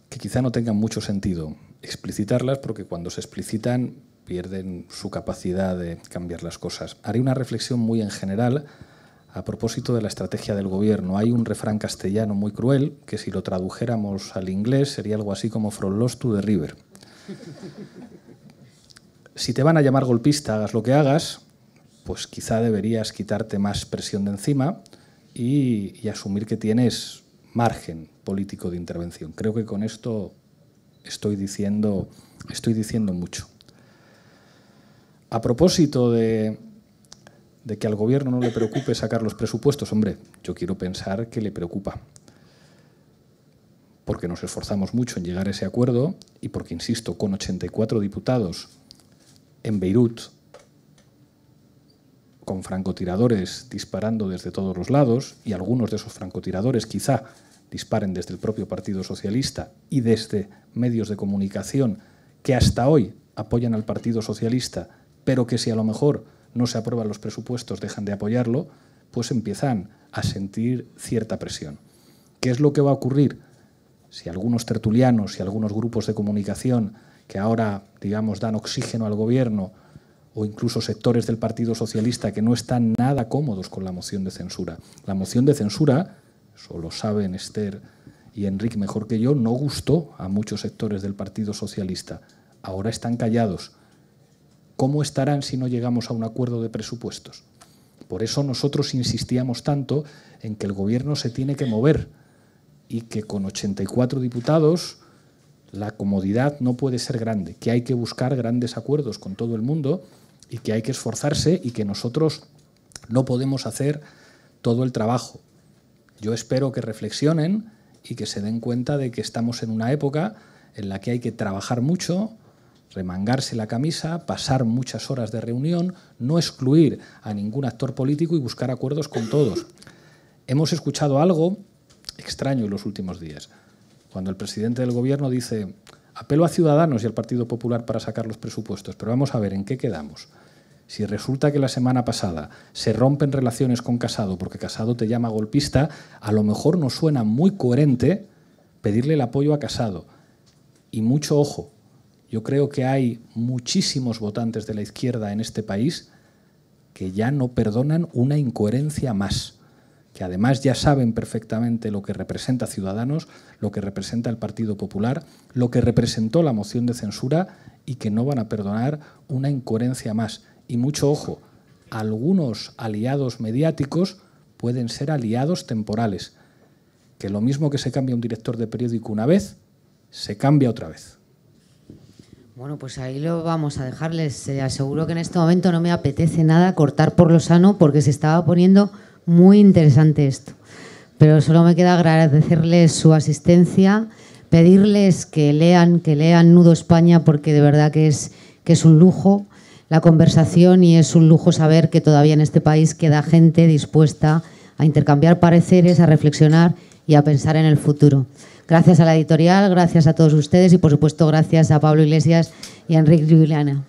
que quizá no tengan mucho sentido explicitarlas, porque cuando se explicitan pierden su capacidad de cambiar las cosas. Haré una reflexión muy en general a propósito de la estrategia del gobierno. Hay un refrán castellano muy cruel que si lo tradujéramos al inglés sería algo así como From Lost to the River. Si te van a llamar golpista, hagas lo que hagas, pues quizá deberías quitarte más presión de encima y, asumir que tienes margen político de intervención. Creo que con esto estoy diciendo, estoy diciendo mucho. A propósito de, que al gobierno no le preocupe sacar los presupuestos, hombre, yo quiero pensar que le preocupa. Porque nos esforzamos mucho en llegar a ese acuerdo y porque, insisto, con 84 diputados en Beirut, con francotiradores disparando desde todos los lados, y algunos de esos francotiradores quizá disparen desde el propio Partido Socialista y desde medios de comunicación que hasta hoy apoyan al Partido Socialista pero que si a lo mejor no se aprueban los presupuestos, dejan de apoyarlo, pues empiezan a sentir cierta presión. ¿Qué es lo que va a ocurrir? Si algunos tertulianos y algunos grupos de comunicación que ahora, digamos, dan oxígeno al gobierno, o incluso sectores del Partido Socialista que no están nada cómodos con la moción de censura. La moción de censura, solo saben Esther y Enrique mejor que yo, no gustó a muchos sectores del Partido Socialista. Ahora están callados. ¿Cómo estarán si no llegamos a un acuerdo de presupuestos? Por eso nosotros insistíamos tanto en que el gobierno se tiene que mover y que con 84 diputados la comodidad no puede ser grande, que hay que buscar grandes acuerdos con todo el mundo y que hay que esforzarse y que nosotros no podemos hacer todo el trabajo. Yo espero que reflexionen y que se den cuenta de que estamos en una época en la que hay que trabajar mucho, remangarse la camisa, pasar muchas horas de reunión, no excluir a ningún actor político y buscar acuerdos con todos. Hemos escuchado algo extraño en los últimos días, cuando el presidente del gobierno dice, apelo a Ciudadanos y al Partido Popular para sacar los presupuestos, pero vamos a ver en qué quedamos. Si resulta que la semana pasada se rompen relaciones con Casado porque Casado te llama golpista, a lo mejor no suena muy coherente pedirle el apoyo a Casado. Y mucho ojo, yo creo que hay muchísimos votantes de la izquierda en este país que ya no perdonan una incoherencia más, que además ya saben perfectamente lo que representa Ciudadanos, lo que representa el Partido Popular, lo que representó la moción de censura y que no van a perdonar una incoherencia más. Y mucho ojo, algunos aliados mediáticos pueden ser aliados temporales, que lo mismo que se cambia un director de periódico una vez, se cambia otra vez. Bueno, pues ahí lo vamos a dejarles. aseguro que en este momento no me apetece nada cortar por lo sano porque se estaba poniendo muy interesante esto. Pero solo me queda agradecerles su asistencia, pedirles que lean, que lean Nudo España porque de verdad que es, que es un lujo la conversación y es un lujo saber que todavía en este país queda gente dispuesta a intercambiar pareceres, a reflexionar y a pensar en el futuro. Gracias a la editorial, gracias a todos ustedes y por supuesto gracias a Pablo Iglesias y a Enrique Juliana.